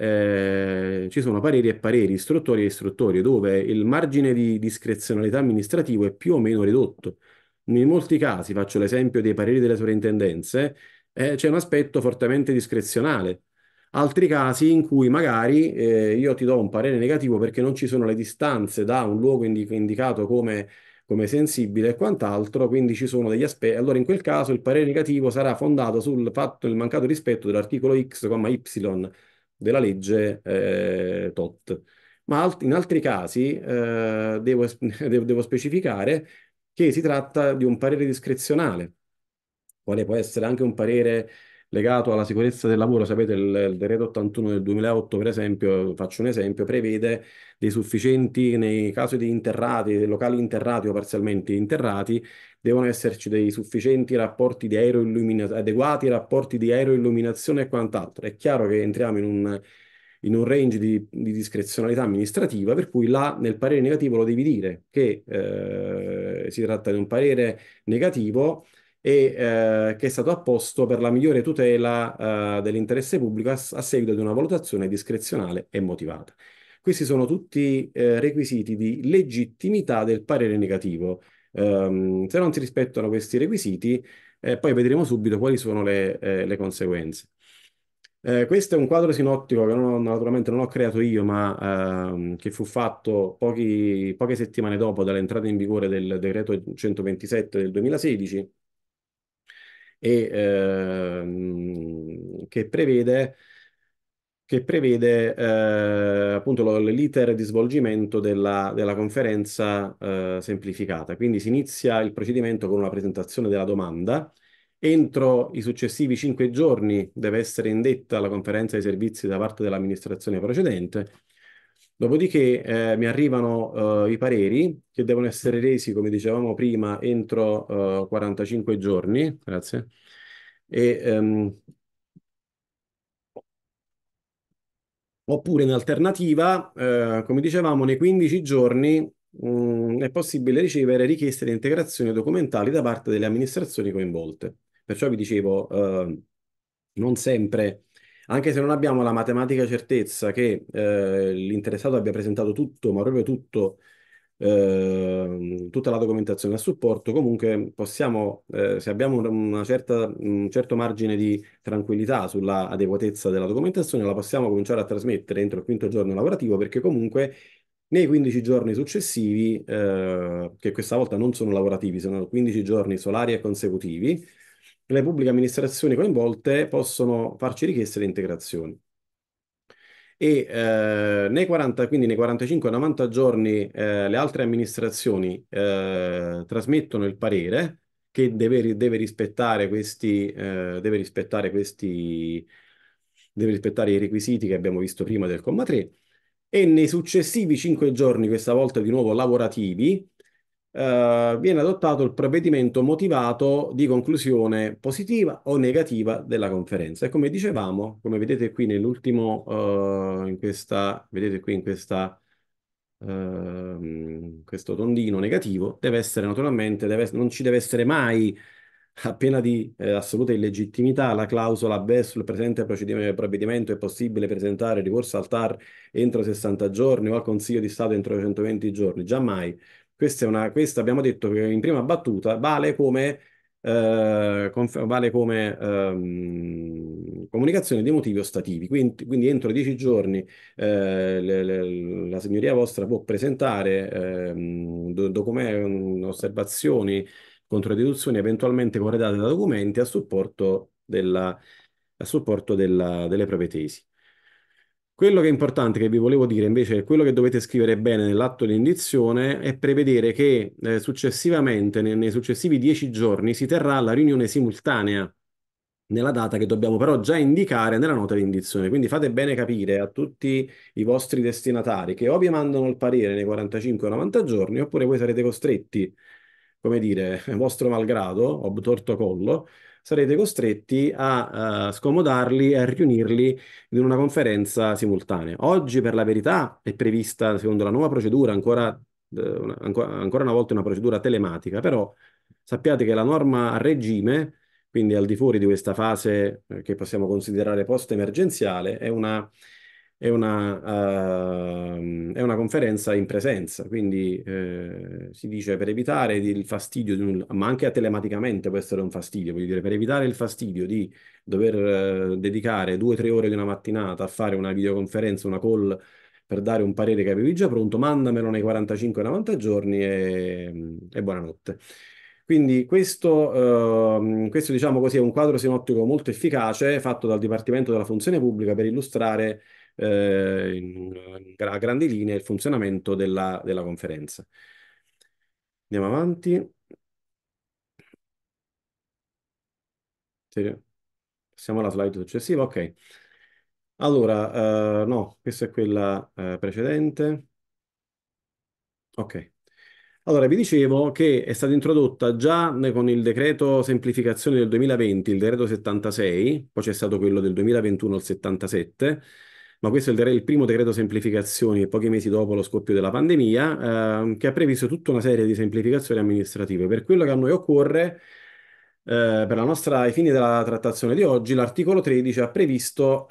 eh, ci sono pareri e pareri, istruttori e istruttori, dove il margine di discrezionalità amministrativo è più o meno ridotto. In molti casi, faccio l'esempio dei pareri delle sovrintendenze, eh, c'è un aspetto fortemente discrezionale. Altri casi in cui magari eh, io ti do un parere negativo perché non ci sono le distanze da un luogo indi- indicato come come sensibile e quant'altro, quindi ci sono degli aspetti. Allora, in quel caso il parere negativo sarà fondato sul fatto del mancato rispetto dell'articolo X, Y della legge eh, tot. Ma alt- in altri casi eh, devo, es- [LAUGHS] devo specificare che si tratta di un parere discrezionale, quale può essere anche un parere legato alla sicurezza del lavoro, sapete, il, il decreto 81 del 2008, per esempio, faccio un esempio, prevede dei sufficienti, nei casi di interrati, locali interrati o parzialmente interrati, devono esserci dei sufficienti rapporti di aeroilluminazione, adeguati rapporti di aeroilluminazione e quant'altro. È chiaro che entriamo in un in un range di, di, discrezionalità amministrativa, per cui là nel parere negativo lo devi dire che eh, si tratta di un parere negativo e eh, che è stato apposto per la migliore tutela eh, dell'interesse pubblico a, a, seguito di una valutazione discrezionale e motivata. Questi sono tutti eh, requisiti di legittimità del parere negativo. Um, se non si rispettano questi requisiti, eh, poi vedremo subito quali sono le, eh, le conseguenze. Eh, questo è un quadro sinottico che non, naturalmente non ho creato io, ma ehm, che fu fatto pochi, poche settimane dopo dall'entrata in vigore del decreto 127 del 2016 e ehm, che prevede, che prevede eh, appunto l'iter di svolgimento della, della conferenza eh, semplificata. Quindi si inizia il procedimento con una presentazione della domanda. Entro i successivi cinque giorni deve essere indetta la conferenza dei servizi da parte dell'amministrazione precedente, Dopodiché eh, mi arrivano eh, i pareri che devono essere resi, come dicevamo prima, entro eh, 45 giorni. Grazie. E, ehm, oppure in alternativa, eh, come dicevamo, nei 15 giorni mh, mm, è possibile ricevere richieste di integrazione documentali da parte delle amministrazioni coinvolte. Perciò vi dicevo, ehm, non sempre anche se non abbiamo la matematica certezza che eh, l'interessato abbia presentato tutto, ma proprio tutto, eh, tutta la documentazione a supporto, comunque possiamo, eh, se abbiamo una certa, un certo margine di tranquillità sulla adeguatezza della documentazione, la possiamo cominciare a trasmettere entro il quinto giorno lavorativo perché comunque nei 15 giorni successivi, eh, che questa volta non sono lavorativi, sono 15 giorni solari e consecutivi, le pubbliche amministrazioni coinvolte possono farci richieste di integrazioni. E eh, nei 40, quindi nei 45-90 giorni eh, le altre amministrazioni eh, trasmettono il parere che deve, deve rispettare questi, eh, deve rispettare questi deve rispettare i requisiti che abbiamo visto prima del comma 3 e nei successivi 5 giorni, questa volta di nuovo lavorativi, eh, viene adottato il provvedimento motivato di conclusione positiva o negativa della conferenza. E come dicevamo, come vedete qui nell'ultimo, eh, in questa, vedete qui in questa, eh, questo tondino negativo, deve essere naturalmente, deve, non ci deve essere mai appena di eh, assoluta illegittimità la clausola beh sul presente provvedimento è possibile presentare ricorso al TAR entro 60 giorni o al Consiglio di Stato entro 120 giorni, già mai questa, una, questa, abbiamo detto che in prima battuta vale come, eh, vale come ehm, comunicazione dei motivi ostativi. Quindi, quindi entro dieci giorni eh, le, le, la signoria vostra può presentare ehm, do- document- ehm, osservazioni, controdeduzioni eventualmente corredate da documenti a supporto, della, a supporto della, delle proprie tesi. Quello che è importante che vi volevo dire invece è quello che dovete scrivere bene nell'atto di indizione è prevedere che eh, successivamente, nei, nei successivi dieci giorni, si terrà la riunione simultanea nella data che dobbiamo però già indicare nella nota di indizione. Quindi fate bene capire a tutti i vostri destinatari che o vi mandano il parere nei 45-90 giorni oppure voi sarete costretti, come dire, [LAUGHS] vostro malgrado, ob torto collo, sarete costretti a uh, scomodarli e a riunirli in una conferenza simultanea. Oggi, per la verità, è prevista, secondo la nuova procedura, ancora, eh, una, ancora una volta una procedura telematica, però sappiate che la norma a regime quindi al di fuori di questa fase eh, che possiamo considerare post-emergenziale, è una è una, uh, è una conferenza in presenza, quindi eh, si dice per evitare il fastidio, un, ma anche telematicamente può essere un fastidio, voglio dire, per evitare il fastidio di dover eh, dedicare due o tre ore di una mattinata a fare una videoconferenza, una call per dare un parere che avevi già pronto, mandamelo nei 45-90 giorni e, e buonanotte. Quindi questo, eh, questo, diciamo così, è un quadro sinottico molto efficace fatto dal Dipartimento della Funzione Pubblica per illustrare eh, in, a grandi linee il funzionamento della, della conferenza. Andiamo avanti. Passiamo alla slide successiva, ok. Allora, eh, no, questa è quella eh, precedente. Ok. Allora, vi dicevo che è stata introdotta già con il decreto semplificazione del 2020, il decreto 76, poi c'è stato quello del 2021 al 77, ma questo è il, primo decreto semplificazioni pochi mesi dopo lo scoppio della pandemia, eh, che ha previsto tutta una serie di semplificazioni amministrative. Per quello che a noi occorre, eh, per nostra, ai fini della trattazione di oggi, l'articolo 13 ha previsto, [CLEARS THROAT]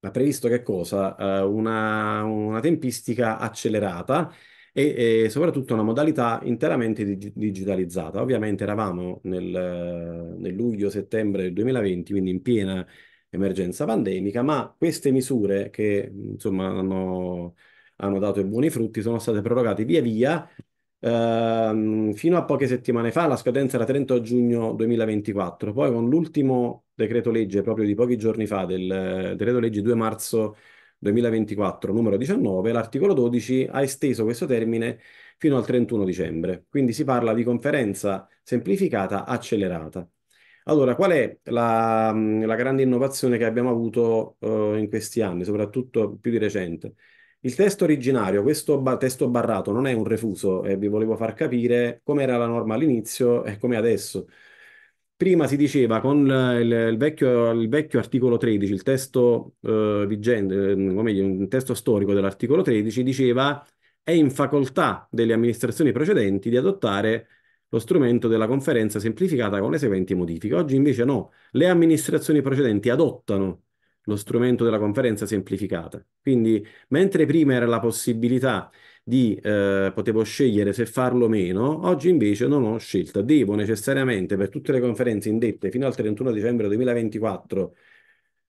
ha previsto che cosa? Eh, una, una, tempistica accelerata e, e, soprattutto una modalità interamente dig digitalizzata. Ovviamente eravamo nel, nel luglio-settembre del 2020, quindi in piena emergenza pandemica, ma queste misure che insomma hanno, hanno dato i buoni frutti sono state prorogate via via Uh, fino a poche settimane fa la scadenza era 30 giugno 2024, poi con l'ultimo decreto legge proprio di pochi giorni fa del decreto legge 2 marzo 2024 numero 19, l'articolo 12 ha esteso questo termine fino al 31 dicembre, quindi si parla di conferenza semplificata accelerata. Allora, qual è la, la grande innovazione che abbiamo avuto eh, in questi anni, soprattutto più di recente? Il testo originario, questo ba testo barrato, non è un refuso e vi volevo far capire come era la norma all'inizio e come adesso. Prima si diceva con il, il, vecchio, il vecchio, articolo 13, il testo eh, vigente, ehm, o meglio, il testo storico dell'articolo 13 diceva è in facoltà delle amministrazioni precedenti di adottare lo strumento della conferenza semplificata con le seguenti modifiche. Oggi invece no, le amministrazioni precedenti adottano lo strumento della conferenza semplificata. Quindi, mentre prima era la possibilità di eh, potevo scegliere se farlo o meno, oggi invece non ho scelta. Devo necessariamente per tutte le conferenze indette fino al 31 dicembre 2024,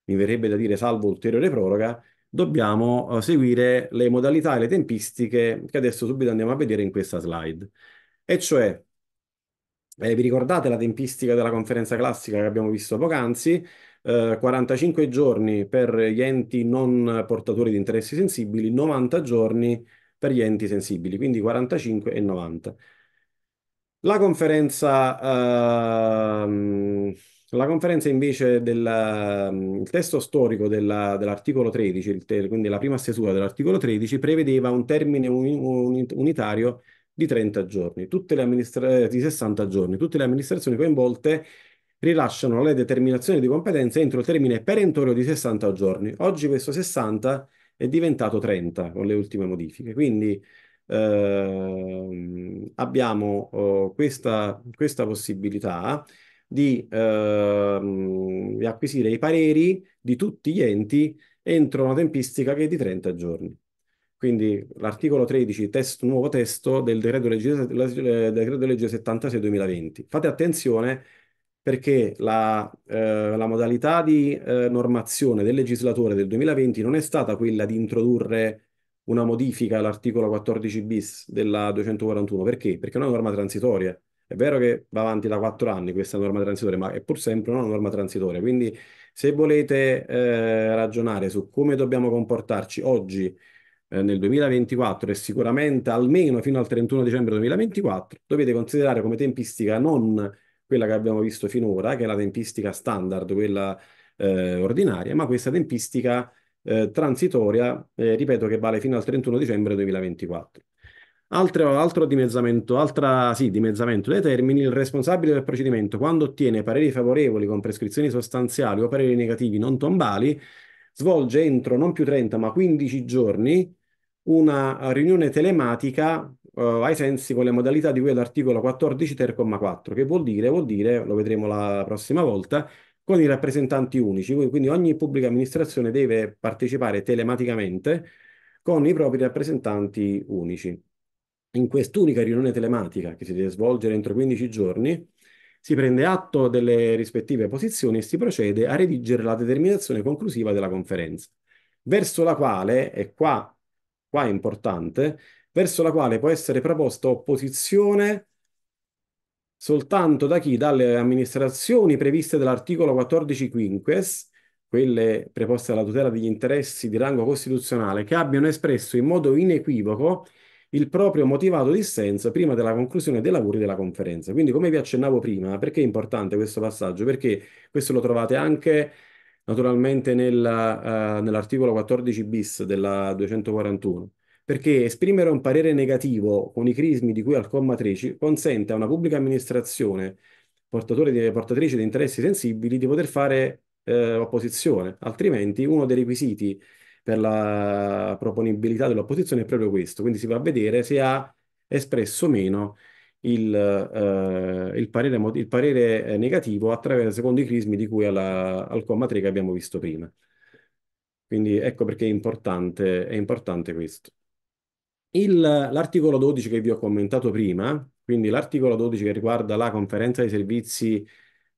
mi verrebbe da dire salvo ulteriore proroga, dobbiamo eh, seguire le modalità e le tempistiche che adesso subito andiamo a vedere in questa slide. E cioè eh, vi ricordate la tempistica della conferenza classica che abbiamo visto poc'anzi? Eh, 45 giorni per gli enti non portatori di interessi sensibili, 90 giorni per gli enti sensibili, quindi 45 e 90. La conferenza, ehm, la conferenza invece del ehm, testo storico dell'articolo dell 13, te, quindi la prima stesura dell'articolo 13, prevedeva un termine un, un, unitario di 30 giorni, tutte le amministra- eh, di 60 giorni. Tutte le amministrazioni coinvolte rilasciano le determinazioni di competenza entro il termine perentorio di 60 giorni. Oggi questo 60 è diventato 30 con le ultime modifiche. Quindi ehm, abbiamo oh, questa, questa, possibilità di, ehm, di acquisire i pareri di tutti gli enti entro una tempistica che è di 30 giorni. Quindi l'articolo 13, testo, nuovo testo del decreto legge, decreto legge 76-2020. Fate attenzione perché la, eh, la modalità di eh, normazione del legislatore del 2020 non è stata quella di introdurre una modifica all'articolo 14 bis della 241. Perché? Perché è una norma transitoria. È vero che va avanti da quattro anni questa norma transitoria, ma è pur sempre una norma transitoria. Quindi se volete eh, ragionare su come dobbiamo comportarci oggi eh, nel 2024 e sicuramente almeno fino al 31 dicembre 2024, dovete considerare come tempistica non quella che abbiamo visto finora, che è la tempistica standard, quella eh, ordinaria, ma questa tempistica eh, transitoria, eh, ripeto, che vale fino al 31 dicembre 2024. Altro, altro dimezzamento, altra, sì, dimezzamento dei termini, il responsabile del procedimento, quando ottiene pareri favorevoli con prescrizioni sostanziali o pareri negativi non tombali, svolge entro non più 30 ma 15 giorni una riunione telematica eh, ai sensi con le modalità di cui all'articolo 14 ter, 4. Che vuol dire? Vuol dire, lo vedremo la prossima volta, con i rappresentanti unici. Quindi ogni pubblica amministrazione deve partecipare telematicamente con i propri rappresentanti unici. In quest'unica riunione telematica, che si deve svolgere entro 15 giorni, si prende atto delle rispettive posizioni e si procede a redigere la determinazione conclusiva della conferenza, verso la quale, e qua qua è importante, verso la quale può essere proposta opposizione soltanto da chi? Dalle amministrazioni previste dall'articolo 14 quinques, quelle preposte alla tutela degli interessi di rango costituzionale, che abbiano espresso in modo inequivoco il proprio motivato dissenso prima della conclusione dei lavori della conferenza. Quindi, come vi accennavo prima, perché è importante questo passaggio? Perché questo lo trovate anche naturalmente nella, uh, nell'articolo 14 bis della 241, perché esprimere un parere negativo con i crismi di cui al comma 13 consente a una pubblica amministrazione portatore di, portatrice di interessi sensibili di poter fare eh, opposizione, altrimenti uno dei requisiti per la proponibilità dell'opposizione è proprio questo, quindi si va a vedere se ha espresso o meno il, eh, il, parere, il parere, eh, negativo attraverso, secondo i crismi di cui alla, al comma 3 che abbiamo visto prima. Quindi ecco perché è importante, è importante questo. l'articolo 12 che vi ho commentato prima, quindi l'articolo 12 che riguarda la conferenza dei servizi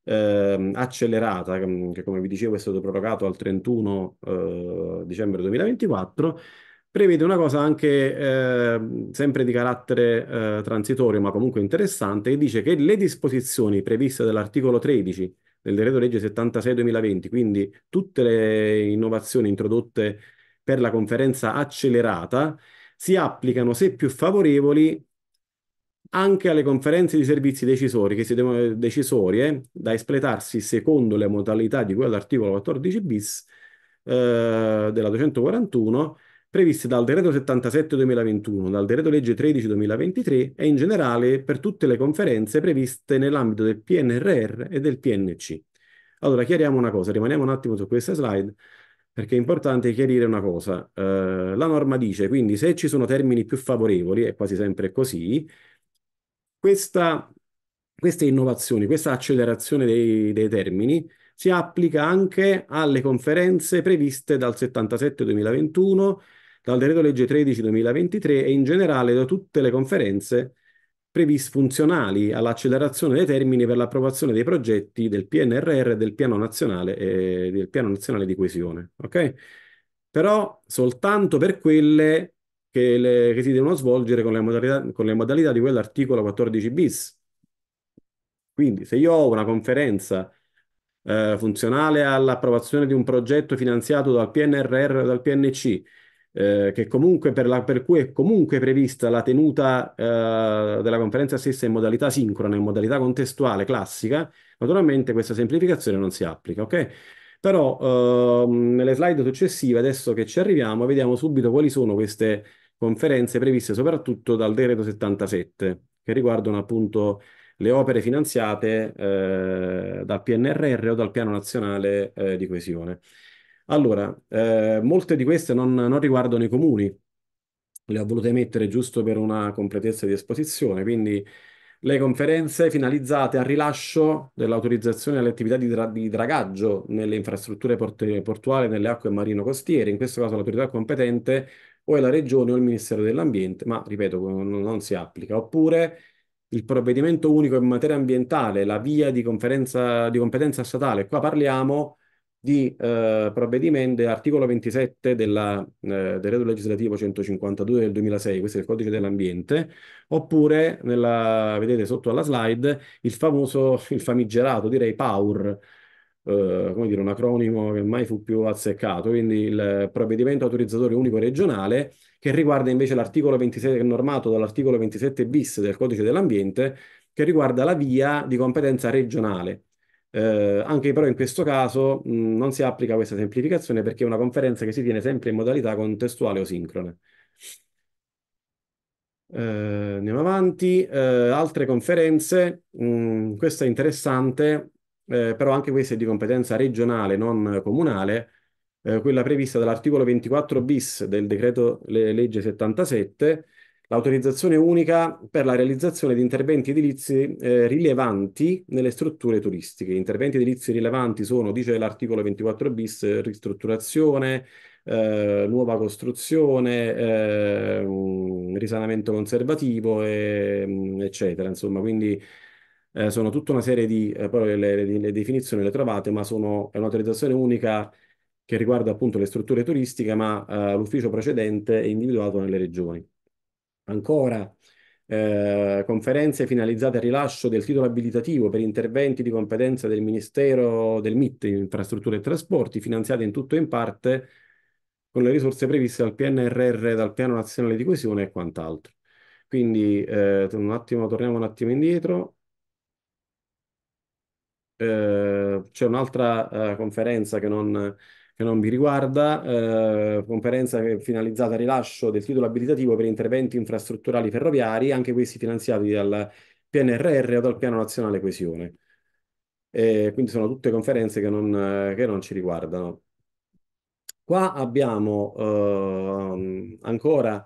eh, accelerata, che come vi dicevo è stato prorogato al 31 eh, dicembre 2024, prevede una cosa anche eh, sempre di carattere eh, transitorio, ma comunque interessante, e dice che le disposizioni previste dall'articolo 13 del decreto legge 76-2020, quindi tutte le innovazioni introdotte per la conferenza accelerata, si applicano se più favorevoli anche alle conferenze di servizi decisori che si devono decisorie da espletarsi secondo le modalità di cui all'articolo 14 bis eh, della 241 previste dal decreto 77 2021, dal decreto legge 13 2023 e in generale per tutte le conferenze previste nell'ambito del PNRR e del PNC. Allora, chiariamo una cosa, rimaniamo un attimo su questa slide perché è importante chiarire una cosa. Eh, la norma dice, quindi se ci sono termini più favorevoli, è quasi sempre così, questa, queste innovazioni, questa accelerazione dei, dei termini si applica anche alle conferenze previste dal 77 2021 dal decreto legge 13 2023 e in generale da tutte le conferenze previste funzionali all'accelerazione dei termini per l'approvazione dei progetti del PNRR e del Piano Nazionale, eh, del Piano Nazionale di Coesione. Okay? Però soltanto per quelle che, le, che si devono svolgere con le modalità, con le modalità di quell'articolo 14 bis. Quindi se io ho una conferenza eh, funzionale all'approvazione di un progetto finanziato dal PNRR o dal PNC eh, che comunque per, la, per, cui è comunque prevista la tenuta eh, della conferenza stessa in modalità sincrona, in modalità contestuale classica, naturalmente questa semplificazione non si applica, ok? Però eh, nelle slide successive, adesso che ci arriviamo, vediamo subito quali sono queste conferenze previste soprattutto dal decreto 77, che riguardano appunto le opere finanziate eh, dal PNRR o dal Piano Nazionale eh, di Coesione. Allora, eh, molte di queste non, non riguardano i comuni, le ho volute mettere giusto per una completezza di esposizione, quindi le conferenze finalizzate al rilascio dell'autorizzazione alle attività di, dra di, dragaggio nelle infrastrutture port portuali, nelle acque marino-costiere, in questo caso l'autorità competente o è la Regione o il Ministero dell'Ambiente, ma ripeto, non, non, si applica. Oppure il provvedimento unico in materia ambientale, la via di, di competenza statale, qua parliamo di eh, provvedimento, articolo 27 della, eh, del reto legislativo 152 del 2006, questo è il codice dell'ambiente, oppure, nella, vedete sotto alla slide, il famoso, il famigerato, direi PAUR, eh, come dire, un acronimo che mai fu più azzeccato, quindi il provvedimento autorizzatore unico regionale, che riguarda invece l'articolo 27, normato dall'articolo 27 bis del codice dell'ambiente, che riguarda la via di competenza regionale eh, anche però in questo caso mh, non si applica questa semplificazione perché è una conferenza che si tiene sempre in modalità contestuale o sincrone. Eh, andiamo avanti, eh, altre conferenze, mh, mm, questa è interessante, eh, però anche questa è di competenza regionale, non comunale, eh, quella prevista dall'articolo 24 bis del decreto le legge 77 l'autorizzazione unica per la realizzazione di interventi edilizi eh, rilevanti nelle strutture turistiche. Interventi edilizi rilevanti sono, dice l'articolo 24 bis, ristrutturazione, eh, nuova costruzione, eh, risanamento conservativo, e, mm, eccetera. Insomma, quindi eh, sono tutta una serie di, eh, poi le, le, le definizioni le trovate, ma sono, è un'autorizzazione unica che riguarda appunto le strutture turistiche, ma eh, l'ufficio precedente è individuato nelle regioni. Ancora, eh, conferenze finalizzate al rilascio del titolo abilitativo per interventi di competenza del Ministero del MIT, Infrastrutture e Trasporti, finanziate in tutto e in parte con le risorse previste dal PNRR, dal Piano Nazionale di Coesione e quant'altro. Quindi eh, un attimo, torniamo un attimo indietro. Eh, c'è un'altra eh, conferenza che non che non vi riguarda, eh, conferenza finalizzata al rilascio del titolo abilitativo per interventi infrastrutturali ferroviari, anche questi finanziati dal PNRR o dal Piano Nazionale Coesione. E quindi sono tutte conferenze che non, che non ci riguardano. Qua abbiamo eh, ancora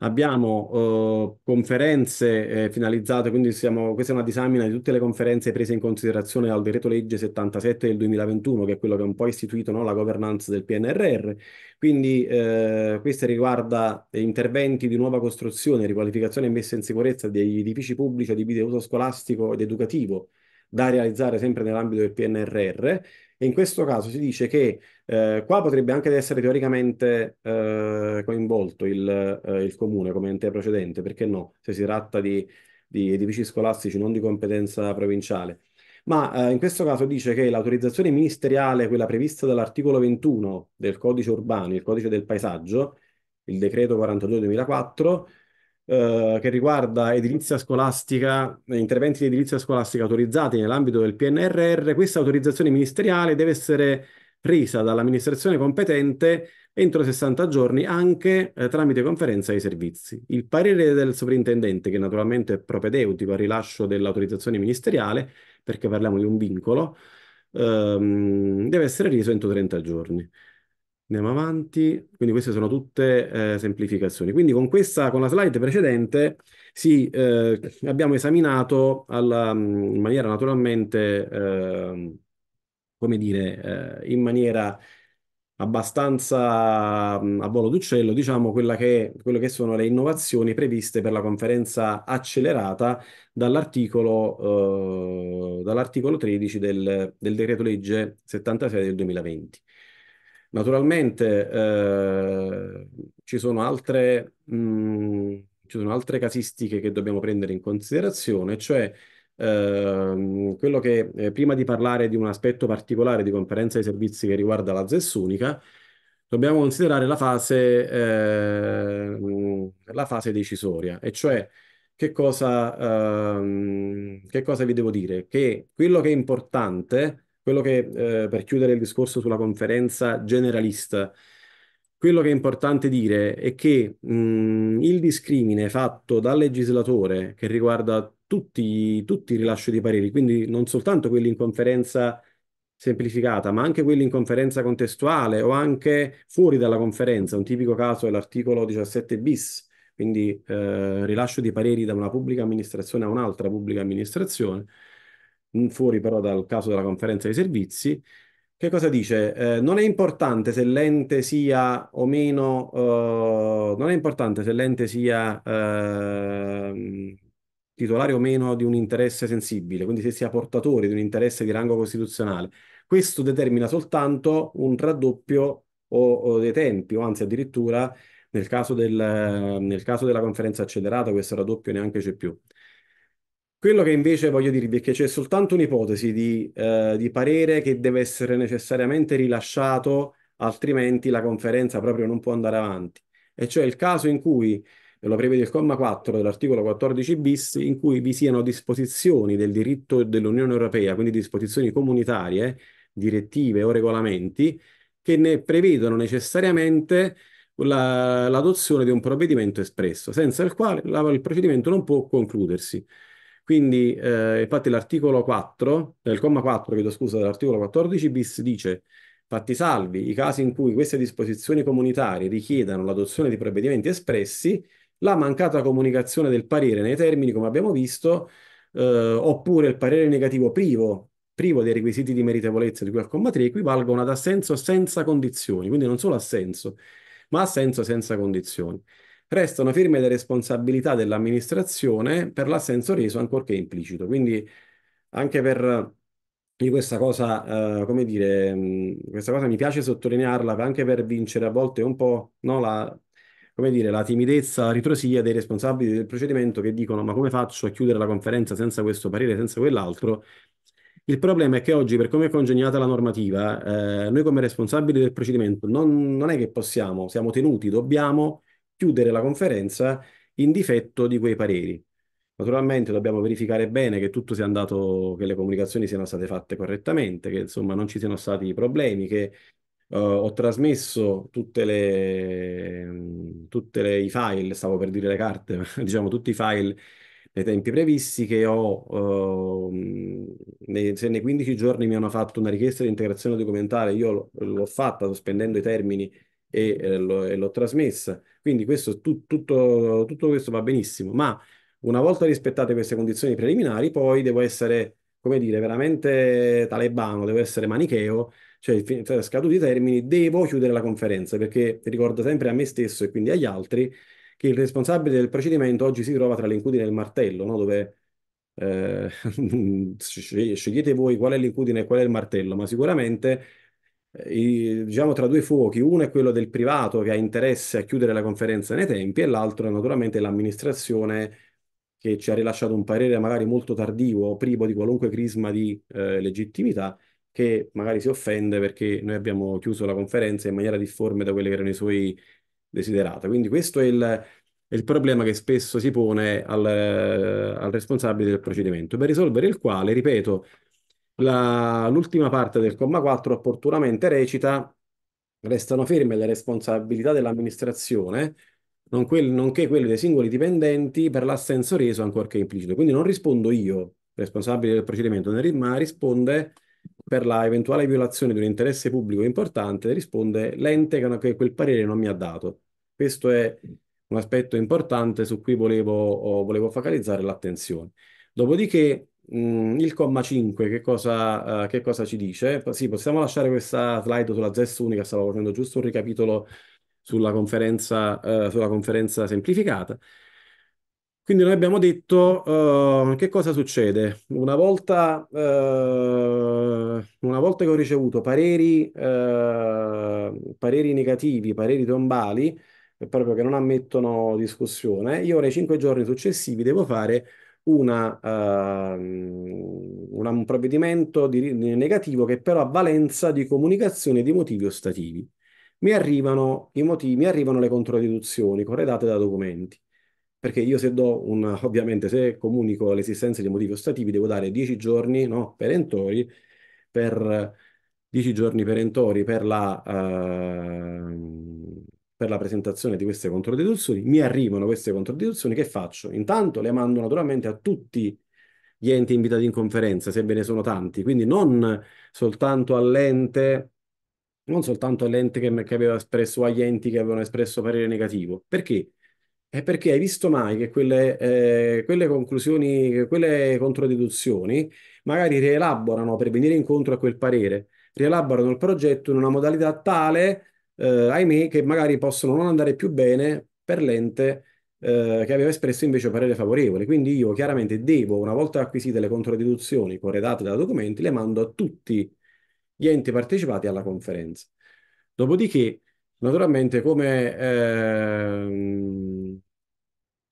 Abbiamo eh, conferenze eh, finalizzate, quindi siamo, questa è una disamina di tutte le conferenze prese in considerazione dal decreto legge 77 del 2021, che è quello che ha un po' istituito no, la governance del PNRR. Quindi eh, questa riguarda interventi di nuova costruzione, riqualificazione e messa in sicurezza degli edifici pubblici di uso scolastico ed educativo da realizzare sempre nell'ambito del PNRR e in questo caso si dice che eh, qua potrebbe anche essere teoricamente eh, coinvolto il, eh, il, comune come ente precedente, perché no, se si tratta di, di edifici scolastici non di competenza provinciale. Ma eh, in questo caso dice che l'autorizzazione ministeriale, quella prevista dall'articolo 21 del codice urbano, il codice del paesaggio, il decreto 42-2004, eh, che riguarda edilizia scolastica, interventi di edilizia scolastica autorizzati nell'ambito del PNRR, questa autorizzazione ministeriale deve essere presa dall'amministrazione competente entro 60 giorni anche eh, tramite conferenza dei servizi. Il parere del sovrintendente, che naturalmente è propedeutico al rilascio dell'autorizzazione ministeriale, perché parliamo di un vincolo, ehm, deve essere reso entro 30 giorni. Andiamo avanti, quindi queste sono tutte eh, semplificazioni. Quindi con questa, con la slide precedente, sì, eh, abbiamo esaminato alla, mm, in maniera naturalmente, eh, come dire, eh, in maniera abbastanza mm, a volo d'uccello, diciamo quella che, quello che sono le innovazioni previste per la conferenza accelerata dall'articolo eh, dall 13 del, del decreto legge 76 del 2020. Naturalmente eh, ci sono altre, mh, ci sono altre casistiche che dobbiamo prendere in considerazione, cioè eh, quello che eh, prima di parlare di un aspetto particolare di conferenza dei servizi che riguarda la ZES unica, dobbiamo considerare la fase, eh, la fase decisoria, e cioè che cosa, ehm, che cosa vi devo dire? Che quello che è importante quello che, eh, per chiudere il discorso sulla conferenza generalista, quello che è importante dire è che mh, il discrimine fatto dal legislatore che riguarda tutti, tutti i rilasci di pareri, quindi non soltanto quelli in conferenza semplificata, ma anche quelli in conferenza contestuale o anche fuori dalla conferenza. Un tipico caso è l'articolo 17 bis, quindi eh, rilascio di pareri da una pubblica amministrazione a un'altra pubblica amministrazione fuori però dal caso della conferenza dei servizi, che cosa dice? Eh, non è importante se l'ente sia o meno, eh, non è importante se l'ente sia eh, titolare o meno di un interesse sensibile, quindi se sia portatore di un interesse di rango costituzionale. Questo determina soltanto un raddoppio o, o dei tempi, o anzi addirittura nel caso, del, nel caso della conferenza accelerata questo raddoppio neanche c'è più. Quello che invece voglio dirvi è che c'è soltanto un'ipotesi di, eh, di parere che deve essere necessariamente rilasciato, altrimenti la conferenza proprio non può andare avanti. E cioè il caso in cui, lo prevede il comma 4 dell'articolo 14 bis, in cui vi siano disposizioni del diritto dell'Unione Europea, quindi disposizioni comunitarie, direttive o regolamenti, che ne prevedono necessariamente la, l'adozione di un provvedimento espresso, senza il quale la, il procedimento non può concludersi. Quindi, eh, infatti, l'articolo 4, nel comma 4, chiedo scusa, dell'articolo 14 bis dice Fatti salvi i casi in cui queste disposizioni comunitarie richiedano l'adozione di provvedimenti espressi, la mancata comunicazione del parere nei termini, come abbiamo visto, eh, oppure il parere negativo privo, privo dei requisiti di meritevolezza di cui al comma 3 equivalgono ad assenso senza condizioni, quindi non solo assenso, ma assenso senza condizioni restano firme le responsabilità dell'amministrazione per l'assenso reso ancorché implicito. Quindi anche per eh, io questa cosa, eh, come dire, mh, mm, questa cosa mi piace sottolinearla anche per vincere a volte un po' no, la, come dire, la timidezza, la ritrosia dei responsabili del procedimento che dicono ma come faccio a chiudere la conferenza senza questo parere, senza quell'altro? Il problema è che oggi, per come è congegnata la normativa, eh, noi come responsabili del procedimento non, non, è che possiamo, siamo tenuti, dobbiamo chiudere la conferenza in difetto di quei pareri. Naturalmente dobbiamo verificare bene che tutto sia andato, che le comunicazioni siano state fatte correttamente, che insomma non ci siano stati problemi, che Uh, ho trasmesso tutte le, tutte le, i file, stavo per dire le carte, [LAUGHS] diciamo tutti i file nei tempi previsti che ho, uh, nei, se nei 15 giorni mi hanno fatto una richiesta di integrazione documentale, io l'ho fatta sospendendo i termini e, eh, l'ho trasmessa. Quindi questo, tu, tutto, tutto questo va benissimo, ma una volta rispettate queste condizioni preliminari, poi devo essere, come dire, veramente talebano, devo essere manicheo, cioè, cioè scaduti i termini, devo chiudere la conferenza, perché ricordo sempre a me stesso e quindi agli altri che il responsabile del procedimento oggi si trova tra l'incudine e il martello, no? dove eh, [LAUGHS] scegliete voi qual è l'incudine e qual è il martello, ma sicuramente diciamo tra due fuochi, uno è quello del privato che ha interesse a chiudere la conferenza nei tempi e l'altro è naturalmente l'amministrazione che ci ha rilasciato un parere magari molto tardivo, privo di qualunque crisma di eh, legittimità, che magari si offende perché noi abbiamo chiuso la conferenza in maniera difforme da quelle che erano i suoi desiderati. Quindi questo è il, è il, problema che spesso si pone al, al responsabile del procedimento, per risolvere il quale, ripeto, la, l'ultima parte del comma 4 opportunamente recita restano ferme le responsabilità dell'amministrazione non quel, nonché quelle dei singoli dipendenti per l'assenso reso ancorché implicito. Quindi non rispondo io, responsabile del procedimento, ma risponde per la eventuale violazione di un interesse pubblico importante, risponde l'ente che quel parere non mi ha dato. Questo è un aspetto importante su cui volevo, volevo focalizzare l'attenzione. Dopodiché Mm, il comma 5 che cosa, uh, che cosa ci dice? Sì, possiamo lasciare questa slide sulla ZES unica, stavo facendo giusto un ricapitolo sulla conferenza, uh, sulla conferenza semplificata. Quindi noi abbiamo detto uh, che cosa succede? Una volta, una volta che ho ricevuto pareri, pareri negativi, pareri tombali, proprio che non ammettono discussione, io nei cinque giorni successivi devo fare una, uh, un provvedimento di, di negativo che però ha valenza di comunicazione di motivi ostativi. Mi arrivano, i motivi, mi arrivano le controriduzioni corredate da documenti. Perché io se do un, ovviamente se comunico l'esistenza di motivi ostativi devo dare 10 giorni no, perentori per 10 giorni perentori per la uh, per la presentazione di queste controdeduzioni, mi arrivano queste controdeduzioni, che faccio? Intanto le mando naturalmente a tutti gli enti invitati in conferenza, se ve ne sono tanti, quindi non soltanto all'ente, non soltanto all'ente che, che, aveva espresso, o agli enti che avevano espresso parere negativo. Perché? È perché hai visto mai che quelle, eh, quelle conclusioni, quelle controdeduzioni magari rielaborano per venire incontro a quel parere, rielaborano il progetto in una modalità tale eh, ahimè, che magari possono non andare più bene per l'ente eh, che aveva espresso invece parere favorevole. Quindi io chiaramente devo, una volta acquisite le controdeduzioni corredate da documenti, le mando a tutti gli enti partecipati alla conferenza. Dopodiché, naturalmente, come... Ehm,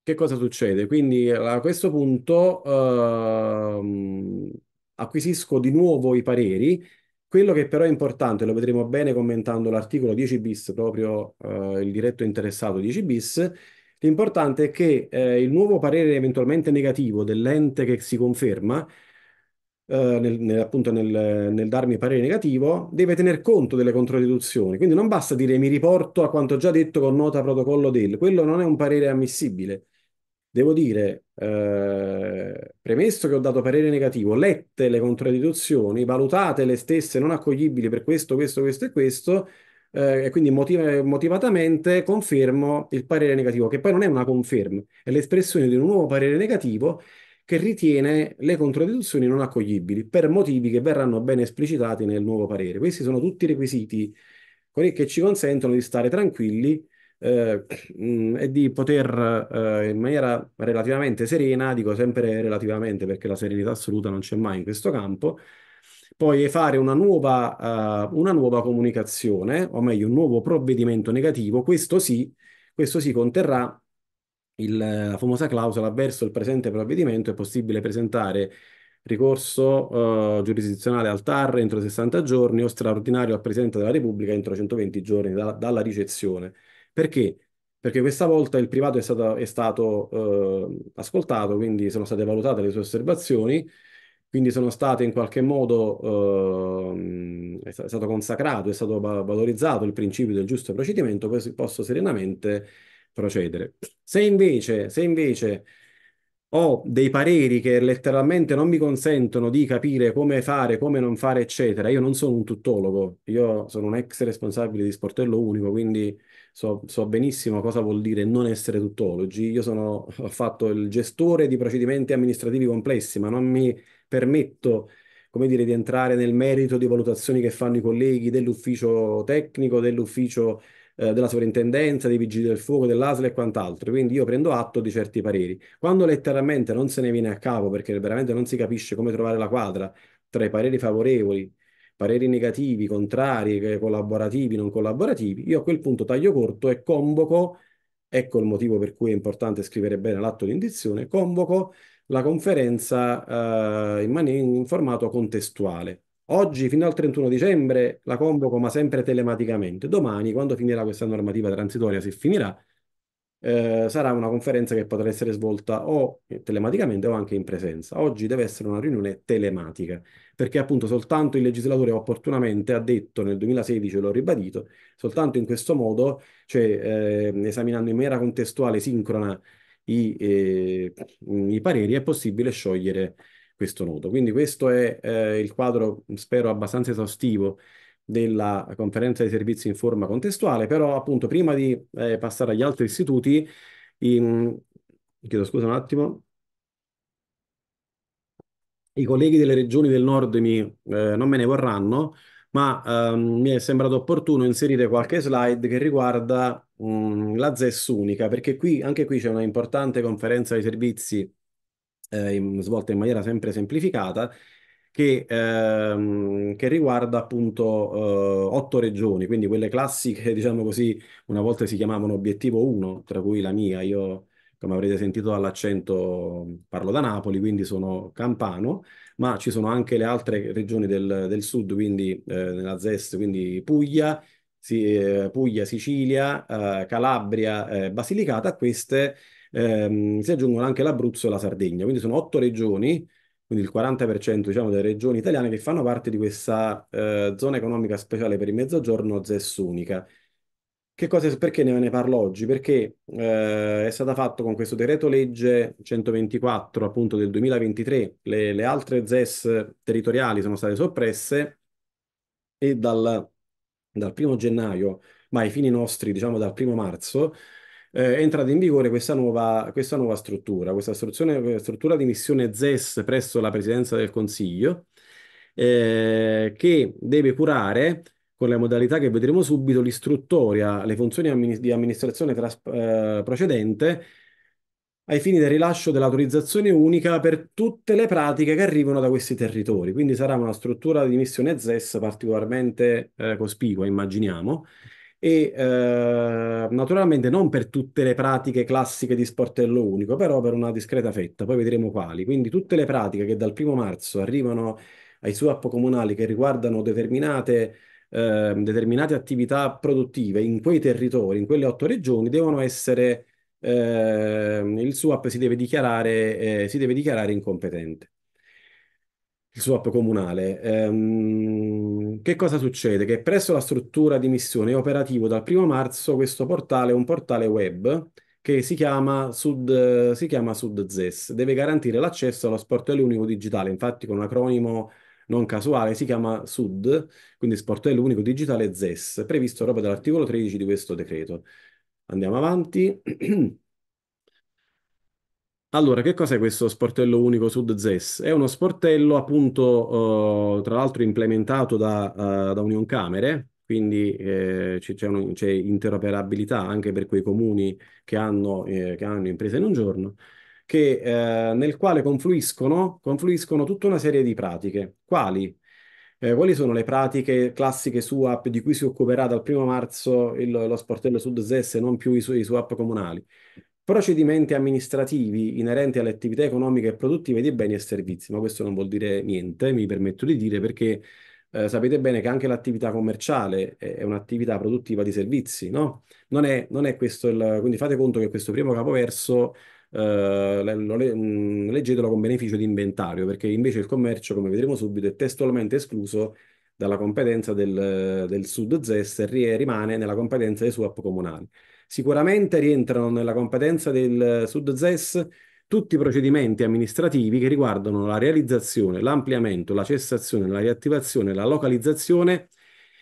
che cosa succede? Quindi a questo punto ehm, acquisisco di nuovo i pareri quello che però è importante, lo vedremo bene commentando l'articolo 10 bis, proprio eh, il diretto interessato 10 bis, l'importante è che eh, il nuovo parere eventualmente negativo dell'ente che si conferma, eh, nel, nel, appunto nel, nel, darmi parere negativo, deve tener conto delle controdeduzioni. Quindi non basta dire mi riporto a quanto già detto con nota protocollo del, quello non è un parere ammissibile. Devo dire, eh, premesso che ho dato parere negativo, lette le contraddizioni, valutate le stesse non accoglibili per questo, questo, questo e questo, eh, e quindi motiv- motivatamente confermo il parere negativo, che poi non è una conferma, è l'espressione di un nuovo parere negativo che ritiene le contraddizioni non accoglibili per motivi che verranno ben esplicitati nel nuovo parere. Questi sono tutti i requisiti che ci consentono di stare tranquilli eh, mm, e di poter eh, in maniera relativamente serena, dico sempre relativamente perché la serenità assoluta non c'è mai in questo campo, poi fare una nuova, uh, una nuova comunicazione, o meglio un nuovo provvedimento negativo, questo sì, questo sì conterrà il, eh, la famosa clausola verso il presente provvedimento è possibile presentare ricorso uh, giurisdizionale al TAR entro 60 giorni o straordinario al Presidente della Repubblica entro 120 giorni da, dalla ricezione. Perché? Perché questa volta il privato è stato, è stato eh, ascoltato, quindi sono state valutate le sue osservazioni, quindi sono state in qualche modo, eh, è stato consacrato, è stato valorizzato il principio del giusto procedimento, così posso serenamente procedere. Se invece, se invece ho dei pareri che letteralmente non mi consentono di capire come fare, come non fare, eccetera. Io non sono un tuttologo, io sono un ex responsabile di sportello unico, quindi so, so, benissimo cosa vuol dire non essere tuttologi. Io sono, ho fatto il gestore di procedimenti amministrativi complessi, ma non mi permetto, come dire, di entrare nel merito di valutazioni che fanno i colleghi dell'ufficio tecnico, dell'ufficio eh, della sovrintendenza, dei vigili del fuoco, dell'ASL e quant'altro. Quindi io prendo atto di certi pareri. Quando letteralmente non se ne viene a capo perché veramente non si capisce come trovare la quadra tra i pareri favorevoli pareri negativi, contrari, eh, collaborativi, non collaborativi, io a quel punto taglio corto e convoco, ecco il motivo per cui è importante scrivere bene l'atto di indizione, convoco la conferenza eh, in, man- in formato contestuale. Oggi fino al 31 dicembre la convoco ma sempre telematicamente. Domani, quando finirà questa normativa transitoria, se finirà, eh, sarà una conferenza che potrà essere svolta o eh, telematicamente o anche in presenza. Oggi deve essere una riunione telematica perché appunto soltanto il legislatore opportunamente ha detto nel 2016, l'ho ribadito, soltanto in questo modo, cioè eh, esaminando in maniera contestuale, sincrona i, eh, i, pareri, è possibile sciogliere questo nodo. Quindi questo è eh, il quadro, spero, abbastanza esaustivo della conferenza dei servizi in forma contestuale, però appunto prima di eh, passare agli altri istituti, in... chiedo scusa un attimo, i colleghi delle regioni del nord mi, eh, non me ne vorranno, ma ehm, mi è sembrato opportuno inserire qualche slide che riguarda mh, mm, la ZES unica, perché qui, anche qui c'è una importante conferenza dei servizi eh, in, svolta in maniera sempre semplificata, che, ehm, che, riguarda appunto eh, otto regioni, quindi quelle classiche, [LAUGHS] diciamo così, una volta si chiamavano obiettivo 1, tra cui la mia, io come avrete sentito dall'accento parlo da Napoli, quindi sono campano, ma ci sono anche le altre regioni del, del sud, quindi eh, nella ZES, quindi Puglia, si, eh, Puglia Sicilia, eh, Calabria, eh, Basilicata, a queste ehm, si aggiungono anche l'Abruzzo e la Sardegna, quindi sono otto regioni, quindi il 40% diciamo, delle regioni italiane che fanno parte di questa eh, zona economica speciale per il mezzogiorno ZES unica che cosa, perché ne, ne parlo oggi? Perché eh, è stata fatta con questo decreto legge 124 appunto del 2023, le, le altre ZES territoriali sono state soppresse e dal, dal primo gennaio, ma ai fini nostri diciamo dal primo marzo, eh, è entrata in vigore questa nuova, questa nuova struttura, questa struttura di missione ZES presso la Presidenza del Consiglio, eh, che deve curare con le modalità che vedremo subito, l'istruttoria, le funzioni amministra di amministrazione eh, procedente ai fini del rilascio dell'autorizzazione unica per tutte le pratiche che arrivano da questi territori. Quindi sarà una struttura di missione ZES particolarmente eh, cospicua, immaginiamo, e eh, naturalmente non per tutte le pratiche classiche di sportello unico, però per una discreta fetta, poi vedremo quali. Quindi tutte le pratiche che dal primo marzo arrivano ai SUAP comunali che riguardano determinate eh, determinate attività produttive in quei territori, in quelle otto regioni, devono essere, eh, il SUAP si deve dichiarare, eh, si deve dichiarare incompetente il swap comunale. Ehm, che cosa succede? Che presso la struttura di missione è operativo dal 1 marzo questo portale, un portale web che si chiama, Sud, si chiama SudZES, deve garantire l'accesso allo sportello unico digitale, infatti con un acronimo non casuale, si chiama SUD, quindi sportello unico digitale ZES, previsto proprio dall'articolo 13 di questo decreto. Andiamo avanti. [CLEARS THROAT] Allora, che cos'è questo sportello unico Sud ZES? È uno sportello appunto, eh, tra l'altro implementato da, uh, da Unioncamere, quindi eh, c'è interoperabilità anche per quei comuni che hanno, eh, che hanno imprese in un giorno, che, eh, nel quale confluiscono, confluiscono, tutta una serie di pratiche. Quali? Eh, quali sono le pratiche classiche SUAP di cui si occuperà dal 1 marzo il, lo sportello Sud-SES e non più i, su, i SUAP comunali? procedimenti amministrativi inerenti alle attività economiche e produttive di beni e servizi, ma questo non vuol dire niente, mi permetto di dire, perché eh, sapete bene che anche l'attività commerciale è, è un'attività produttiva di servizi, no? Non è, non è questo il... quindi fate conto che questo primo capoverso eh, mm, leggetelo con beneficio di inventario, perché invece il commercio, come vedremo subito, è testualmente escluso dalla competenza del, del Sud ZES e rimane nella competenza dei swap comunali. Sicuramente rientrano nella competenza del Sud ZES tutti i procedimenti amministrativi che riguardano la realizzazione, l'ampliamento, la cessazione, la riattivazione, la localizzazione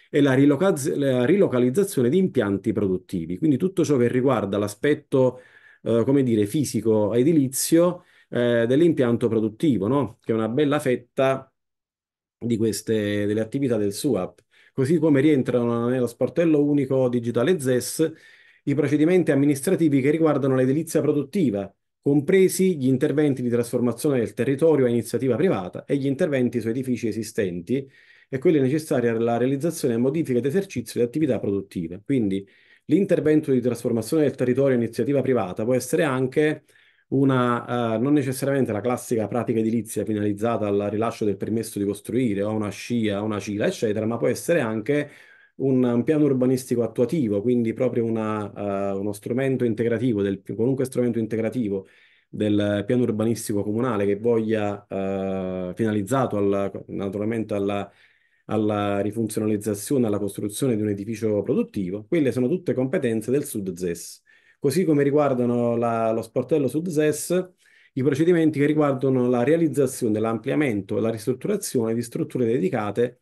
e la, riloca la, rilocalizzazione di impianti produttivi. Quindi tutto ciò che riguarda l'aspetto eh, come dire, fisico edilizio eh, dell'impianto produttivo, no? che è una bella fetta di queste, delle attività del SUAP. Così come rientrano nello sportello unico digitale ZES i procedimenti amministrativi che riguardano l'edilizia produttiva, compresi gli interventi di trasformazione del territorio a iniziativa privata e gli interventi su edifici esistenti e quelli necessari alla realizzazione e modifica di esercizio di attività produttive. Quindi l'intervento di trasformazione del territorio iniziativa privata può essere anche una, eh, non necessariamente la classica pratica edilizia finalizzata al rilascio del permesso di costruire o una scia, una cila, eccetera, ma può essere anche un, un piano urbanistico attuativo, quindi proprio una, uh, uno strumento integrativo, del, qualunque strumento integrativo del piano urbanistico comunale che voglia, uh, finalizzato al, naturalmente alla alla rifunzionalizzazione, alla costruzione di un edificio produttivo, quelle sono tutte competenze del Sud ZES. Così come riguardano la, lo sportello Sud ZES i procedimenti che riguardano la realizzazione, l'ampliamento e la ristrutturazione di strutture dedicate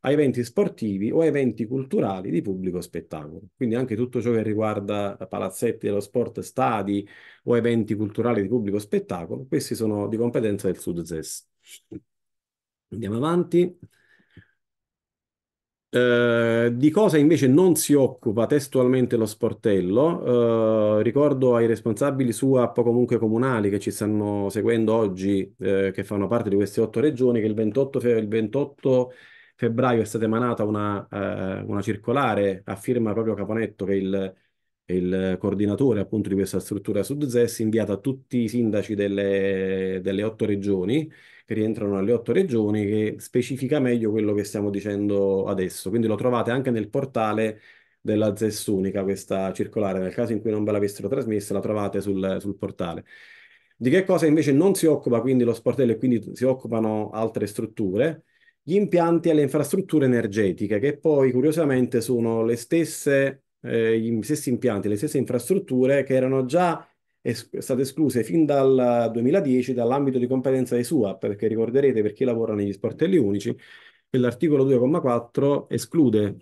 a eventi sportivi o a eventi culturali di pubblico spettacolo. Quindi anche tutto ciò che riguarda palazzetti dello sport, stadi o eventi culturali di pubblico spettacolo, questi sono di competenza del Sud ZES. Andiamo avanti. Eh, di cosa invece non si occupa testualmente lo sportello, eh, ricordo ai responsabili SUAP comunque comunali che ci stanno seguendo oggi, eh, che fanno parte di queste otto regioni, che il 28, fe- il 28 febbraio è stata emanata una, eh, una, circolare a firma proprio Caponetto, che è il, il coordinatore appunto di questa struttura Sud-ZES, inviata a tutti i sindaci delle, delle otto regioni che rientrano alle otto regioni, che specifica meglio quello che stiamo dicendo adesso. Quindi lo trovate anche nel portale della ZES unica, questa circolare. Nel caso in cui non ve l'avessero trasmessa, la trovate sul, sul portale. Di che cosa invece non si occupa quindi lo sportello e quindi si occupano altre strutture? Gli impianti e le infrastrutture energetiche, che poi curiosamente sono le stesse, eh, gli stessi impianti, le stesse infrastrutture che erano già es- state escluse fin dal 2010 dall'ambito di competenza dei SUAP, perché ricorderete per chi lavora negli sportelli unici, che l'articolo 2,4 esclude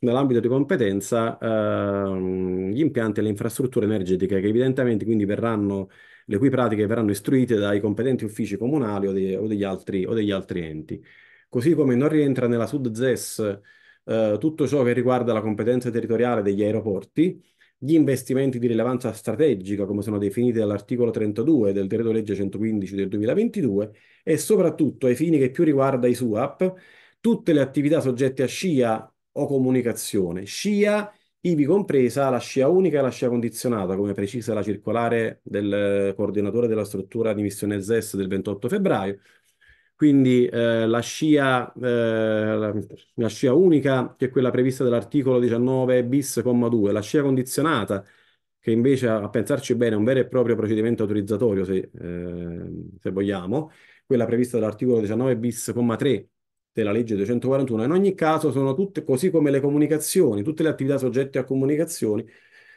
nell'ambito di competenza ehm, gli impianti e le infrastrutture energetiche che evidentemente quindi verranno, le cui pratiche verranno istruite dai competenti uffici comunali o, de, o, degli, altri, o degli, altri, enti. Così come non rientra nella sud ZES eh, tutto ciò che riguarda la competenza territoriale degli aeroporti, gli investimenti di rilevanza strategica, come sono definiti dall'articolo 32 del decreto legge 115 del 2022, e soprattutto ai fini che più riguarda i SUAP, tutte le attività soggette a SCIA o comunicazione, SCIA ivi compresa la scia unica e la scia condizionata, come precisa la circolare del coordinatore della struttura di missione ZES del 28 febbraio, quindi eh, la, scia, eh, la, la, scia, unica, che è quella prevista dall'articolo 19 bis, comma 2, la scia condizionata, che invece a pensarci bene è un vero e proprio procedimento autorizzatorio, se, eh, se vogliamo, quella prevista dall'articolo 19 bis, comma 3 della legge 241. In ogni caso sono tutte, così come le comunicazioni, tutte le attività soggette a comunicazioni,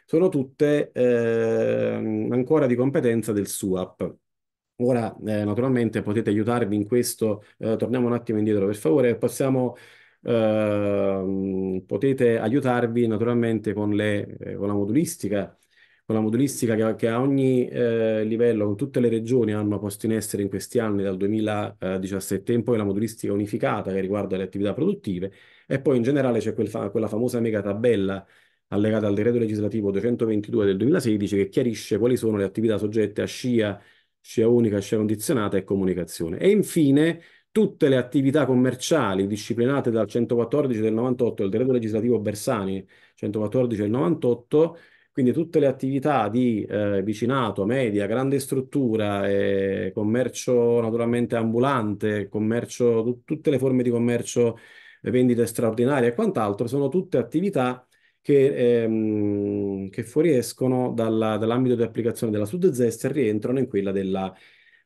sono tutte eh, ancora di competenza del SUAP. Ora, eh, naturalmente, potete aiutarvi in questo. Eh, torniamo un attimo indietro, per favore. Possiamo, eh, potete aiutarvi naturalmente con, le, eh, con la modulistica, con la modulistica che, che a ogni eh, livello, con tutte le regioni, hanno posto in essere in questi anni, dal 2017 in poi, la modulistica unificata che riguarda le attività produttive. E poi in generale c'è quel fa quella famosa mega tabella allegata al decreto legislativo 222 del 2016 che chiarisce quali sono le attività soggette a SCIA scia unica, scia condizionata e comunicazione. E infine tutte le attività commerciali disciplinate dal 114 del 98, il decreto legislativo Bersani 114 del 98, quindi tutte le attività di eh, vicinato, media, grande struttura, eh, commercio naturalmente ambulante, commercio, tutte le forme di commercio, eh, vendite straordinarie e quant'altro, sono tutte attività che, ehm, che fuoriescono dalla, dall'ambito di applicazione della SUDZES e rientrano in quella della,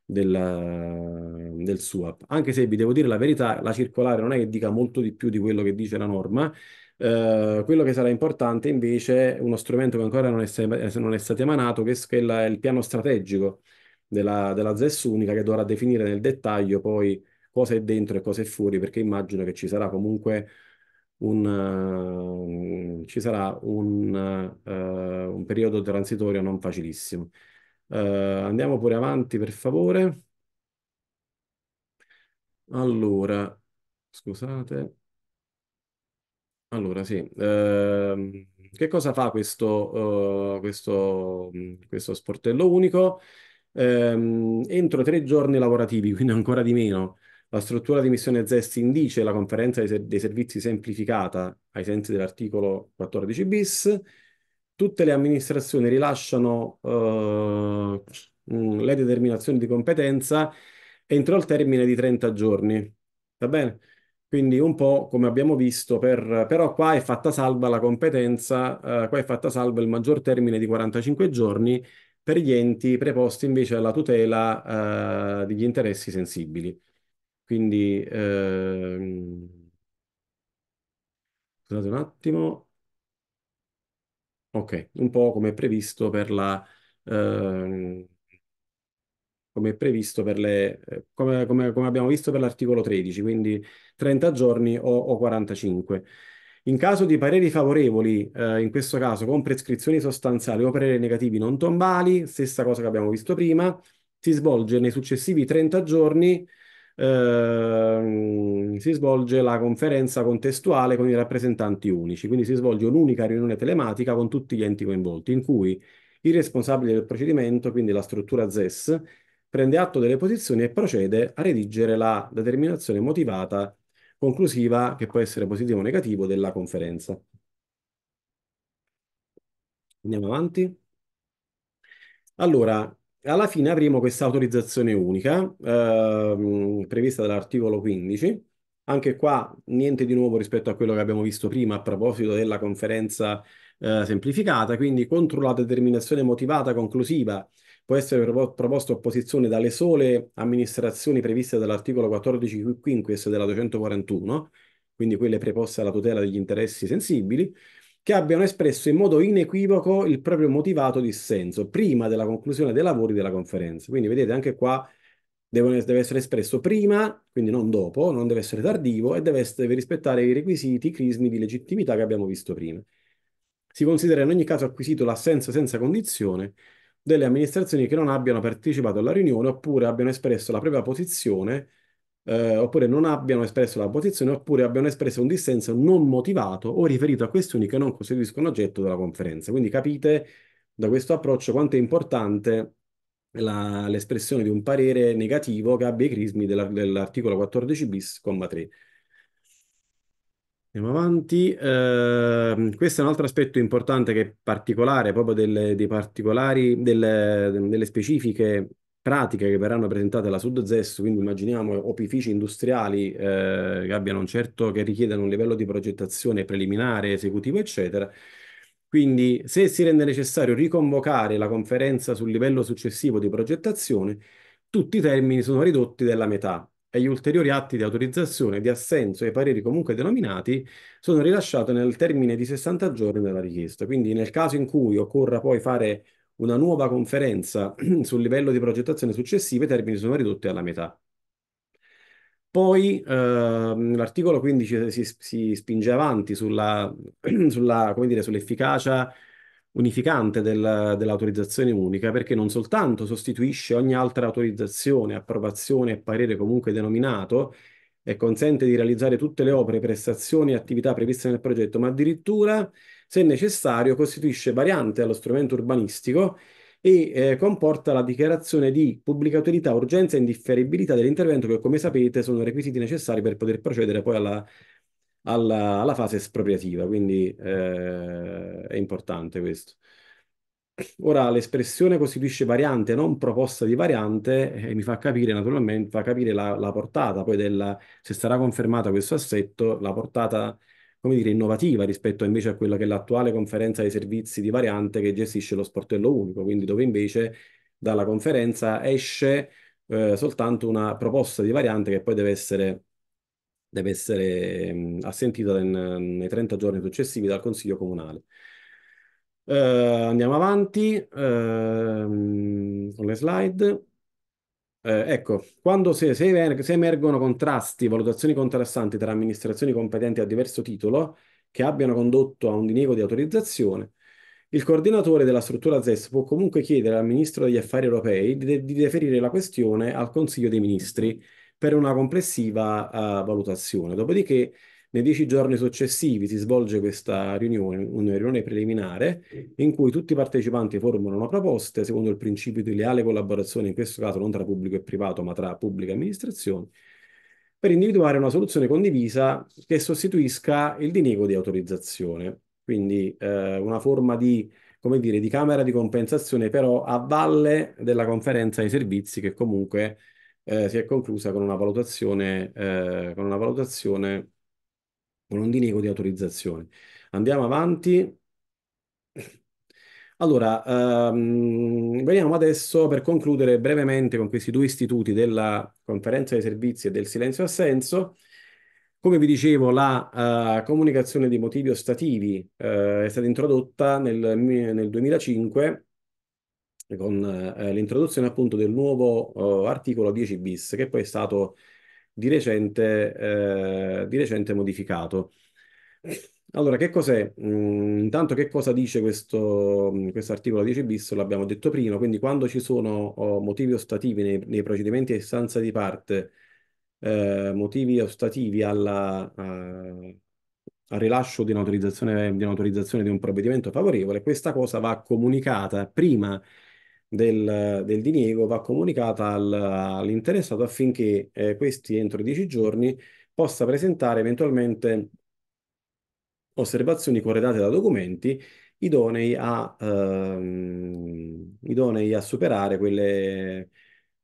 del, del SUAP. Anche se vi devo dire la verità, la circolare non è che dica molto di più di quello che dice la norma. Eh, quello che sarà importante invece è uno strumento che ancora non è, eh, non è stato emanato, che è il, il piano strategico della, della ZES unica, che dovrà definire nel dettaglio poi cosa è dentro e cosa è fuori, perché immagino che ci sarà comunque un, eh, ci sarà un, uh, un, periodo transitorio non facilissimo. Uh, andiamo pure avanti, per favore. Allora, scusate. Allora, sì. Uh, che cosa fa questo, questo, questo sportello unico? Ehm, entro tre giorni lavorativi, [LAUGHS] quindi ancora di meno, la struttura di missione ZES indice la conferenza dei servizi semplificata ai sensi dell'articolo 14 bis. Tutte le amministrazioni rilasciano eh, mm, le determinazioni di competenza entro il termine di 30 giorni. Va bene? Quindi un po' come abbiamo visto, per, però qua è fatta salva la competenza, eh, qua è fatta salva il maggior termine di 45 giorni per gli enti preposti invece alla tutela eh, degli interessi sensibili. Quindi, ehm, scusate un attimo. Ok, un po' come previsto per la... Ehm, come previsto per le... Eh, come, come, come abbiamo visto per l'articolo 13, quindi 30 giorni o, o 45. In caso di pareri favorevoli, eh, in questo caso con prescrizioni sostanziali o pareri negativi non tombali, stessa cosa che abbiamo visto prima, si svolge nei successivi 30 giorni eh, si svolge la conferenza contestuale con i rappresentanti unici, quindi si svolge un'unica riunione telematica con tutti gli enti coinvolti, in cui il responsabile del procedimento, quindi la struttura ZES, prende atto delle posizioni e procede a redigere la determinazione motivata conclusiva, che può essere positiva o negativa, della conferenza. Andiamo avanti. Allora, alla fine avremo questa autorizzazione unica ehm, prevista dall'articolo 15. Anche qua niente di nuovo rispetto a quello che abbiamo visto prima a proposito della conferenza eh, semplificata, quindi contro la determinazione motivata conclusiva può essere provo- proposta opposizione dalle sole amministrazioni previste dall'articolo 14 quinques della 241, quindi quelle preposte alla tutela degli interessi sensibili, che abbiano espresso in modo inequivoco il proprio motivato dissenso prima della conclusione dei lavori della conferenza. Quindi vedete anche qua devono, deve essere espresso prima, quindi non dopo, non deve essere tardivo e deve, deve rispettare i requisiti, i crismi di legittimità che abbiamo visto prima. Si considera in ogni caso acquisito l'assenso senza condizione delle amministrazioni che non abbiano partecipato alla riunione oppure abbiano espresso la propria posizione eh, oppure non abbiano espresso la posizione, oppure abbiano espresso un dissenso non motivato o riferito a questioni che non costituiscono oggetto della conferenza. Quindi capite da questo approccio quanto è importante la, l'espressione di un parere negativo che abbia i crismi della, dell'articolo 14 bis, comma 3. Andiamo avanti. Eh, questo è un altro aspetto importante che è particolare, proprio delle, delle, delle specifiche pratiche che verranno presentate alla Sud ZES, quindi immaginiamo opifici industriali eh, che abbiano un certo, che richiedano un livello di progettazione preliminare, esecutivo, eccetera. Quindi se si rende necessario riconvocare la conferenza sul livello successivo di progettazione, tutti i termini sono ridotti della metà e gli ulteriori atti di autorizzazione, di assenso e pareri comunque denominati sono rilasciati nel termine di 60 giorni della richiesta. Quindi nel caso in cui occorra poi fare una nuova conferenza [CLEARS THROAT] sul livello di progettazione successiva, i termini sono ridotti alla metà. Poi ehm, l'articolo 15 si, si, spinge avanti sulla, [CLEARS THROAT] sulla, dire, sull'efficacia unificante del, dell'autorizzazione unica perché non soltanto sostituisce ogni altra autorizzazione, approvazione e parere comunque denominato e consente di realizzare tutte le opere, prestazioni e attività previste nel progetto, ma addirittura se necessario, costituisce variante allo strumento urbanistico e eh, comporta la dichiarazione di pubblica utilità, urgenza e indifferibilità dell'intervento che, come sapete, sono requisiti necessari per poter procedere poi alla, alla, alla fase espropriativa, quindi eh, è importante questo. Ora l'espressione costituisce variante, non proposta di variante, e eh, mi fa capire naturalmente fa capire la, la portata poi della, se sarà confermata questo assetto, la portata come dire, innovativa rispetto invece a quella che è l'attuale conferenza dei servizi di variante che gestisce lo sportello unico, quindi dove invece dalla conferenza esce eh, soltanto una proposta di variante che poi deve essere, deve essere mh, assentita in, nei 30 giorni successivi dal Consiglio Comunale. Uh, andiamo avanti uh, con le slide. Eh, ecco, quando se, se, se, emergono contrasti, valutazioni contrastanti tra amministrazioni competenti a diverso titolo che abbiano condotto a un diniego di autorizzazione, il coordinatore della struttura ZES può comunque chiedere al Ministro degli Affari Europei di, di deferire la questione al Consiglio dei Ministri per una complessiva uh, valutazione. Dopodiché nei dieci giorni successivi si svolge questa riunione, una riunione preliminare, in cui tutti i partecipanti formulano proposte secondo il principio di leale collaborazione, in questo caso non tra pubblico e privato, ma tra pubblica amministrazione, per individuare una soluzione condivisa che sostituisca il diniego di autorizzazione. Quindi eh, una forma di come dire, di camera di compensazione, però a valle della conferenza dei servizi che comunque eh, si è conclusa con una valutazione, eh, con una valutazione con un diniego di autorizzazione. Andiamo avanti. Allora, ehm, veniamo adesso per concludere brevemente con questi due istituti della conferenza dei servizi e del silenzio assenso. Come vi dicevo, la uh, comunicazione di motivi ostativi uh, è stata introdotta nel, nel 2005 con uh, l'introduzione appunto del nuovo oh, articolo 10 bis, che poi è stato di recente, eh, di recente modificato. Allora, che cos'è? Mm, intanto che cosa dice questo, mm, questo articolo 10 bis? L'abbiamo detto prima, quindi quando ci sono oh, motivi ostativi nei, nei procedimenti a istanza di parte, eh, motivi ostativi alla, a, al rilascio di un'autorizzazione, di un'autorizzazione di un provvedimento favorevole, questa cosa va comunicata prima del, del diniego va comunicata al, all'interessato affinché eh, questi entro 10 giorni possa presentare eventualmente osservazioni corredate da documenti idonei a, ehm, idonei a superare quelle,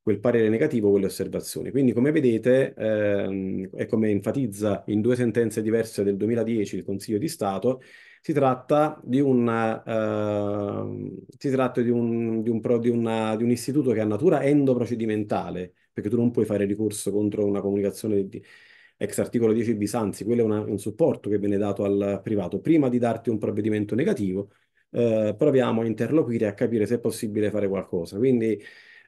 quel parere negativo, quelle osservazioni. Quindi come vedete ehm, e come enfatizza in due sentenze diverse del 2010 il Consiglio di Stato, si tratta di un, eh, si tratta di un, di un, pro, di una, di un istituto che ha natura endoprocedimentale, perché tu non puoi fare ricorso contro una comunicazione di, ex articolo 10 bis, anzi, quello è una, un supporto che viene dato al privato. Prima di darti un provvedimento negativo, eh, proviamo a interloquire, a capire se è possibile fare qualcosa. Quindi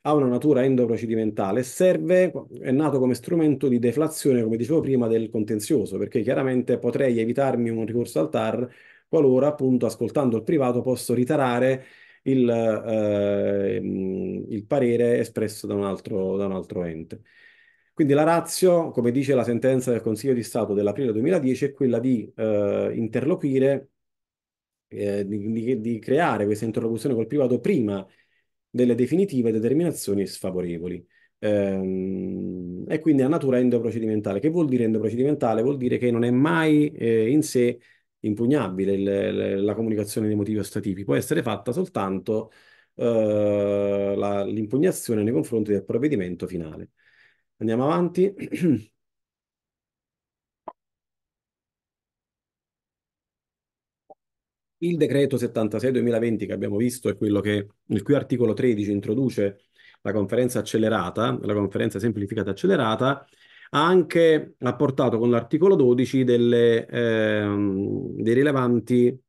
ha una natura endoprocedimentale, serve, è nato come strumento di deflazione, come dicevo prima, del contenzioso, perché chiaramente potrei evitarmi un ricorso al TAR qualora appunto ascoltando il privato posso ritarare il, eh, ehm, il parere espresso da un, altro, da un altro ente. Quindi la razio, come dice la sentenza del Consiglio di Stato dell'aprile 2010, è quella di eh, interloquire, eh, di, di, di, creare questa interlocuzione col privato prima delle definitive determinazioni sfavorevoli. Ehm, e quindi a natura endoprocedimentale. Che vuol dire endoprocedimentale? Vuol dire che non è mai eh, in sé impugnabile il, la comunicazione dei motivi ostativi, può essere fatta soltanto eh, l'impugnazione nei confronti del provvedimento finale. Andiamo avanti. [CLEARS THROAT] Il decreto 76-2020 che abbiamo visto è quello che, il cui articolo 13 introduce la conferenza accelerata, la conferenza semplificata accelerata, ha anche apportato con l'articolo 12 delle, ehm, dei rilevanti,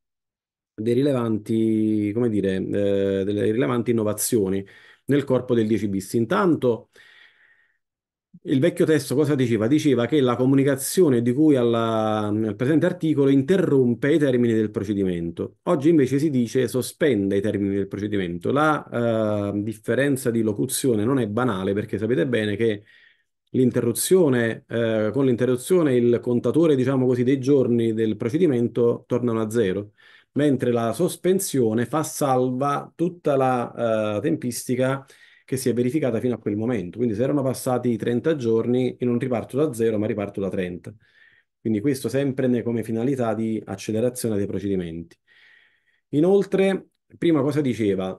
dei rilevanti, come dire, eh, delle rilevanti innovazioni nel corpo del 10 bis. Intanto il vecchio testo cosa diceva? Diceva che la comunicazione di cui alla, al presente articolo interrompe i termini del procedimento. Oggi invece si dice sospende i termini del procedimento. La eh, differenza di locuzione non è banale perché sapete bene che l'interruzione, eh, con l'interruzione il contatore, diciamo così, dei giorni del procedimento tornano a zero, mentre la sospensione fa salva tutta la eh, tempistica che si è verificata fino a quel momento. Quindi se erano passati 30 giorni, io non riparto da zero, ma riparto da 30. Quindi questo sempre come finalità di accelerazione dei procedimenti. Inoltre, prima cosa diceva,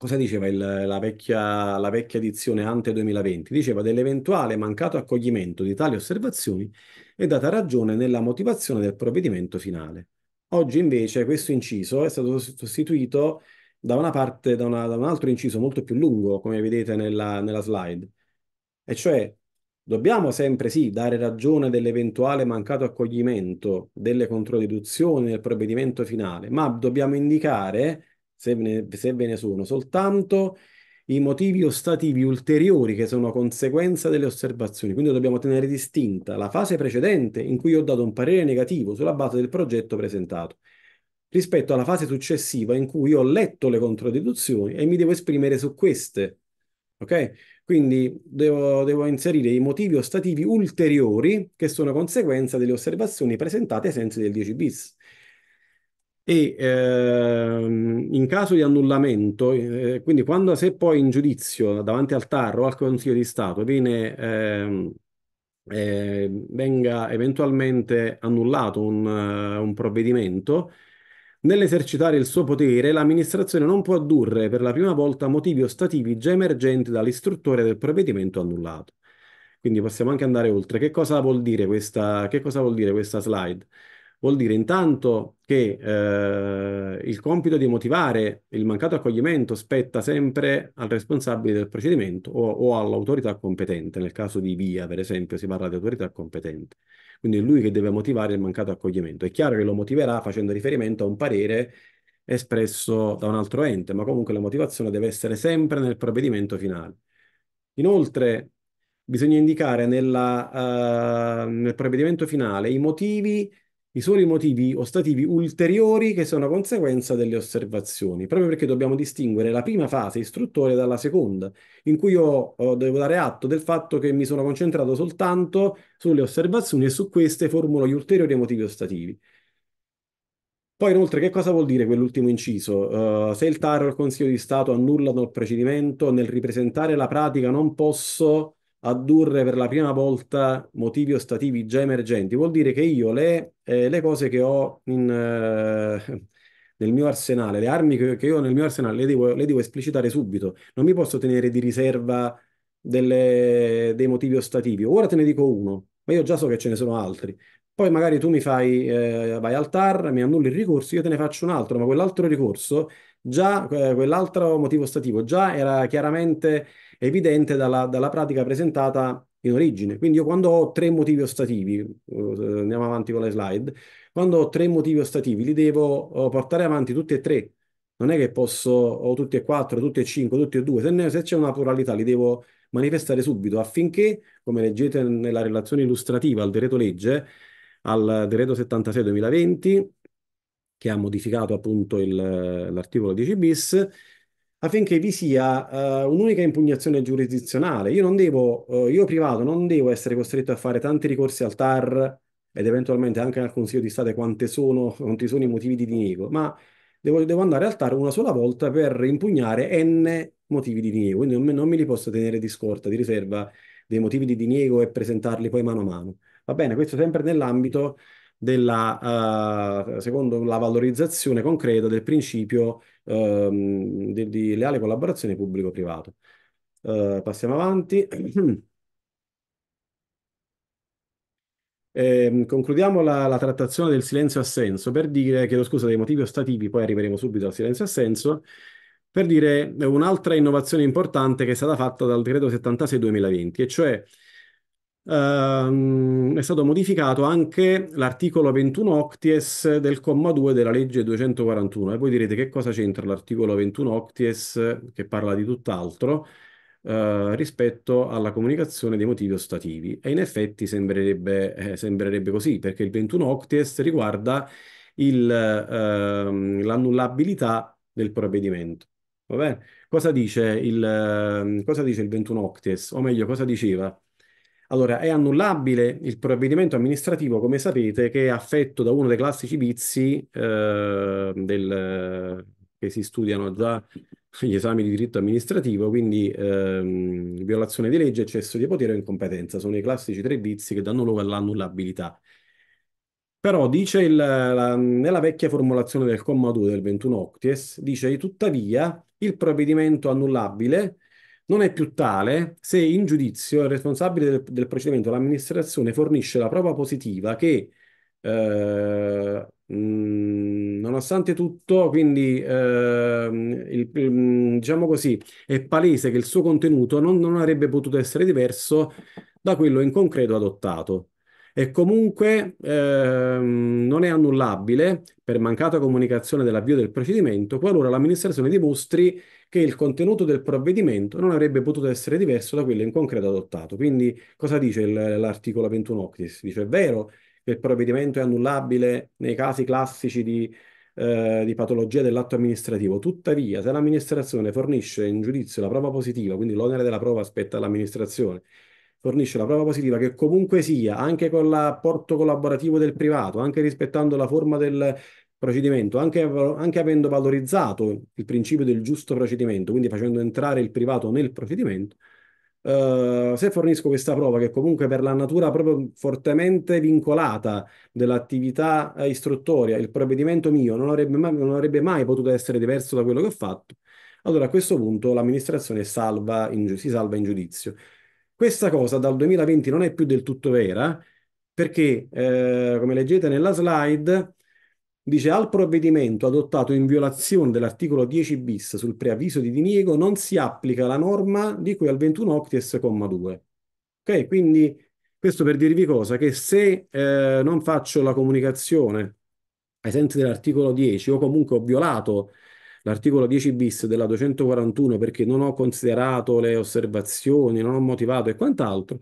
cosa diceva il, la, vecchia, la, vecchia, edizione ante 2020? Diceva dell'eventuale mancato accoglimento di tali osservazioni è data ragione nella motivazione del provvedimento finale. Oggi invece questo inciso è stato sostituito da una parte, da, una, da un altro inciso molto più lungo, come vedete nella, nella slide, e cioè dobbiamo sempre sì dare ragione dell'eventuale mancato accoglimento delle controdeduzioni nel provvedimento finale, ma dobbiamo indicare se ve, ne, se ve ne sono, soltanto i motivi ostativi ulteriori che sono conseguenza delle osservazioni. Quindi dobbiamo tenere distinta la fase precedente in cui ho dato un parere negativo sulla base del progetto presentato rispetto alla fase successiva in cui ho letto le controdeduzioni e mi devo esprimere su queste. Ok? Quindi devo, devo inserire i motivi ostativi ulteriori che sono conseguenza delle osservazioni presentate ai sensi del 10 bis e ehm, in caso di annullamento, eh, quindi quando se poi in giudizio davanti al TAR o al Consiglio di Stato viene, ehm, eh, venga eventualmente annullato un, uh, un provvedimento, Nell'esercitare il suo potere, l'amministrazione non può addurre per la prima volta motivi ostativi già emergenti dall'istruttore del provvedimento annullato. Quindi possiamo anche andare oltre. Che cosa vuol dire questa, cosa vuol dire questa slide? Vuol dire intanto che eh, il compito di motivare il mancato accoglimento spetta sempre al responsabile del procedimento o, o all'autorità competente. Nel caso di via, per esempio, si parla di autorità competente. Quindi è lui che deve motivare il mancato accoglimento. È chiaro che lo motiverà facendo riferimento a un parere espresso da un altro ente, ma comunque la motivazione deve essere sempre nel provvedimento finale. Inoltre, bisogna indicare nella, uh, nel provvedimento finale i motivi i soli motivi ostativi ulteriori che sono conseguenza delle osservazioni, proprio perché dobbiamo distinguere la prima fase istruttoria dalla seconda, in cui io oh, devo dare atto del fatto che mi sono concentrato soltanto sulle osservazioni e su queste formulo gli ulteriori motivi ostativi. Poi inoltre che cosa vuol dire quell'ultimo inciso? Uh, se il TAR o il Consiglio di Stato annullano il procedimento, nel ripresentare la pratica non posso addurre per la prima volta motivi ostativi già emergenti, vuol dire che io le, eh, le cose che ho in, eh, nel mio arsenale, le armi che, che, ho nel mio arsenale le devo, le devo esplicitare subito, non mi posso tenere di riserva delle, dei motivi ostativi. Ora te ne dico uno, ma io già so che ce ne sono altri. Poi magari tu mi fai, eh, vai al TAR, mi annulli il ricorso, io te ne faccio un altro, ma quell'altro ricorso, già eh, quell'altro motivo ostativo, già era chiaramente evidente dalla, dalla pratica presentata in origine. Quindi io quando ho tre motivi ostativi, eh, andiamo avanti con le slide, quando ho tre motivi ostativi li devo eh, portare avanti tutti e tre. Non è che posso, o tutti e quattro, tutti e cinque, tutti e due, se, ne, se c'è una pluralità li devo manifestare subito affinché, come leggete nella relazione illustrativa al decreto legge, al decreto 76 2020, che ha modificato appunto l'articolo 10 bis, affinché vi sia uh, un'unica impugnazione giurisdizionale. Io, devo, uh, io privato non devo essere costretto a fare tanti ricorsi al TAR ed eventualmente anche al Consiglio di Stato quanti sono, quanti sono i motivi di diniego, ma devo, devo, andare al TAR una sola volta per impugnare n motivi di diniego, quindi non, non mi li posso tenere di scorta, di riserva dei motivi di diniego e presentarli poi mano a mano. Va bene, questo sempre nell'ambito della, uh, secondo la valorizzazione concreta del principio um, di, di, leale collaborazione pubblico-privato. Uh, passiamo avanti. [CLEARS THROAT] Eh, concludiamo la, la, trattazione del silenzio-assenso per dire, chiedo scusa, dei motivi ostativi, poi arriveremo subito al silenzio-assenso, per dire un'altra innovazione importante che è stata fatta dal decreto 76-2020, e cioè ehm, è stato modificato anche l'articolo 21 octies del comma 2 della legge 241. E voi direte che cosa c'entra l'articolo 21 octies che parla di tutt'altro eh, rispetto alla comunicazione dei motivi ostativi. E in effetti sembrerebbe, eh, sembrerebbe così, perché il 21 octies riguarda ehm, l'annullabilità del provvedimento. Va bene? Cosa dice il, ehm, cosa dice il 21 octies? O meglio, cosa diceva? Allora, è annullabile il provvedimento amministrativo, come sapete, che è affetto da uno dei classici vizi eh, del, che si studiano già gli esami di diritto amministrativo, quindi eh, violazione di legge, eccesso di potere o incompetenza. Sono i classici tre vizi che danno luogo all'annullabilità. Però dice il, la, nella vecchia formulazione del comma 2 del 21 Octies, dice tuttavia il provvedimento annullabile non è più tale se in giudizio il responsabile del, del procedimento, l'amministrazione, fornisce la prova positiva che, eh, mh, mm, nonostante tutto, quindi eh, il, il, mm, diciamo così, è palese che il suo contenuto non, non avrebbe potuto essere diverso da quello in concreto adottato e comunque ehm, non è annullabile per mancata comunicazione dell'avvio del procedimento qualora l'amministrazione dimostri che il contenuto del provvedimento non avrebbe potuto essere diverso da quello in concreto adottato. Quindi cosa dice l'articolo 21 Octis? Dice è vero che il provvedimento è annullabile nei casi classici di, eh, di patologia dell'atto amministrativo, tuttavia se l'amministrazione fornisce in giudizio la prova positiva, quindi l'onere della prova spetta all'amministrazione, fornisce la prova positiva che comunque sia, anche con l'apporto collaborativo del privato, anche rispettando la forma del procedimento, anche, anche, avendo valorizzato il principio del giusto procedimento, quindi facendo entrare il privato nel procedimento, eh, se fornisco questa prova che comunque per la natura proprio fortemente vincolata dell'attività eh, istruttoria, il provvedimento mio non avrebbe, mai, non avrebbe mai potuto essere diverso da quello che ho fatto, allora a questo punto l'amministrazione salva in, si salva in giudizio. Questa cosa dal 2020 non è più del tutto vera perché, eh, come leggete nella slide, dice al provvedimento adottato in violazione dell'articolo 10 bis sul preavviso di diniego non si applica la norma di cui al 21 octies, 2. Ok, quindi questo per dirvi cosa? Che se eh, non faccio la comunicazione ai sensi dell'articolo 10 o comunque ho violato l'articolo 10 bis della 241 perché non ho considerato le osservazioni, non ho motivato e quant'altro,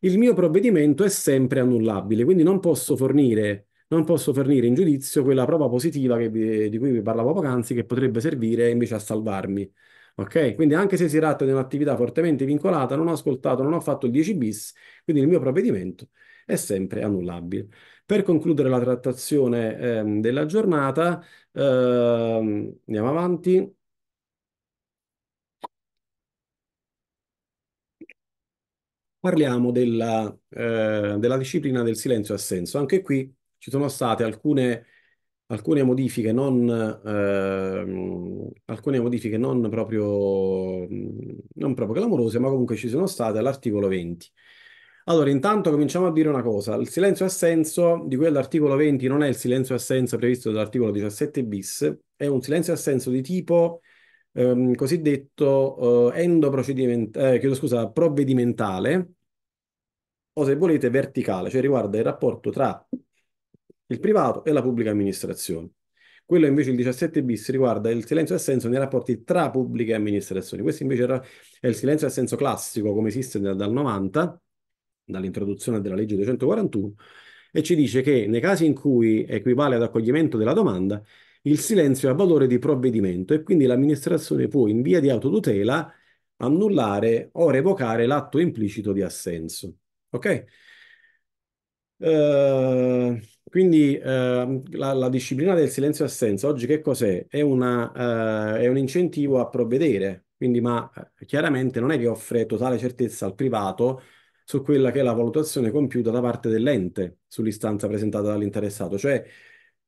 il mio provvedimento è sempre annullabile, quindi non posso fornire, non posso fornire in giudizio quella prova positiva vi, di cui vi parlavo poc'anzi che potrebbe servire invece a salvarmi. Ok? Quindi anche se si tratta di un'attività fortemente vincolata, non ho ascoltato, non ho fatto il 10 bis, quindi il mio provvedimento è sempre annullabile. Per concludere la trattazione ehm, della giornata, Ehm, andiamo avanti. Parliamo della, eh, della disciplina del silenzio assenso. Anche qui ci sono state alcune, alcune, modifiche non, eh, alcune modifiche non proprio, non proprio clamorose, ma comunque ci sono state all'articolo 20. Allora, intanto cominciamo a dire una cosa. Il silenzio assenso di quell'articolo 20 non è il silenzio assenso previsto dall'articolo 17 bis, è un silenzio assenso di tipo ehm, cosiddetto eh, endoprocedimentale, eh, scusa, provvedimentale, o se volete verticale, cioè riguarda il rapporto tra il privato e la pubblica amministrazione. Quello invece il 17 bis riguarda il silenzio assenso nei rapporti tra pubbliche amministrazioni. Questo invece era, è il silenzio assenso classico come esiste dal 90 dall'introduzione della legge 241, e ci dice che nei casi in cui equivale ad accoglimento della domanda, il silenzio ha valore di provvedimento e quindi l'amministrazione può in via di autotutela annullare o revocare l'atto implicito di assenso. Ok? Uh, quindi uh, la, la, disciplina del silenzio assenso oggi che cos'è? È, una, uh, è un incentivo a provvedere, quindi, ma eh, chiaramente non è che offre totale certezza al privato su quella che è la valutazione compiuta da parte dell'ente sull'istanza presentata dall'interessato. Cioè,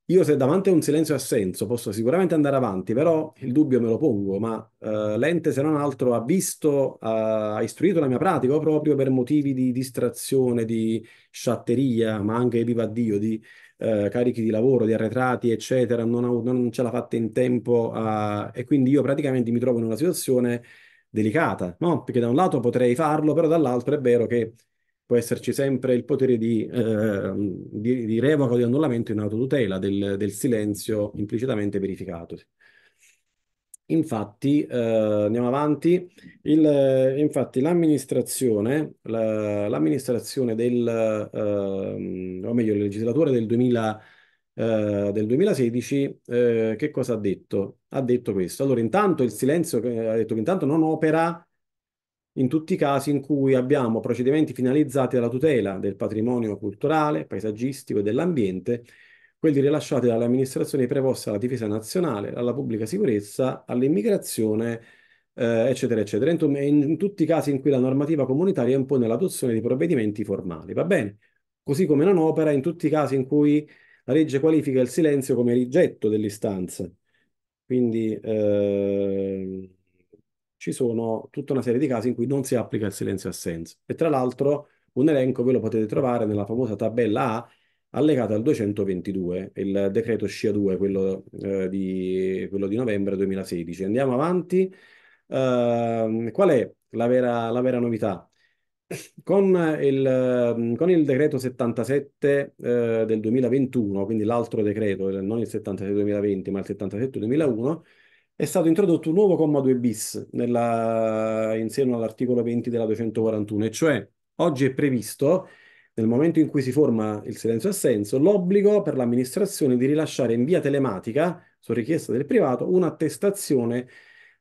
io se davanti a un silenzio assenso posso sicuramente andare avanti, però il dubbio me lo pongo, ma eh, l'ente se non altro ha visto, eh, ha istruito la mia pratica proprio per motivi di distrazione, di sciatteria, ma anche, viva Dio, di eh, carichi di lavoro, di arretrati, eccetera, non, ho, non ce l'ha fatta in tempo eh, e quindi io praticamente mi trovo in una situazione delicata, no? Perché da un lato potrei farlo, però dall'altro è vero che può esserci sempre il potere di, eh, di, di revoca o di annullamento in autotutela del, del silenzio implicitamente verificato. Infatti, eh, andiamo avanti, il, infatti l'amministrazione, l'amministrazione del, eh, o meglio, il legislatore del, 2000, eh, del 2016, eh, che cosa ha detto? ha detto questo. Allora, intanto il silenzio eh, ha detto che intanto non opera in tutti i casi in cui abbiamo procedimenti finalizzati alla tutela del patrimonio culturale, paesaggistico e dell'ambiente, quelli rilasciati dalle amministrazioni preposte alla difesa nazionale, alla pubblica sicurezza, all'immigrazione, eh, eccetera, eccetera. In, in, tutti i casi in cui la normativa comunitaria impone l'adozione di provvedimenti formali, va bene? Così come non opera in tutti i casi in cui la legge qualifica il silenzio come rigetto dell'istanza quindi eh, ci sono tutta una serie di casi in cui non si applica il silenzio assenza. E tra l'altro un elenco ve lo potete trovare nella famosa tabella A allegata al 222, il decreto SCIA 2, quello, eh, di, quello di novembre 2016. Andiamo avanti. Uh, qual è la vera, la vera novità? con il, ehm, con il decreto 77 eh, del 2021, quindi l'altro decreto, eh, non il 77 2020, ma il 77 2001, è stato introdotto un nuovo comma 2 bis nella, in seno all'articolo 20 della 241, e cioè oggi è previsto nel momento in cui si forma il silenzio assenso, l'obbligo per l'amministrazione di rilasciare in via telematica, su richiesta del privato, un'attestazione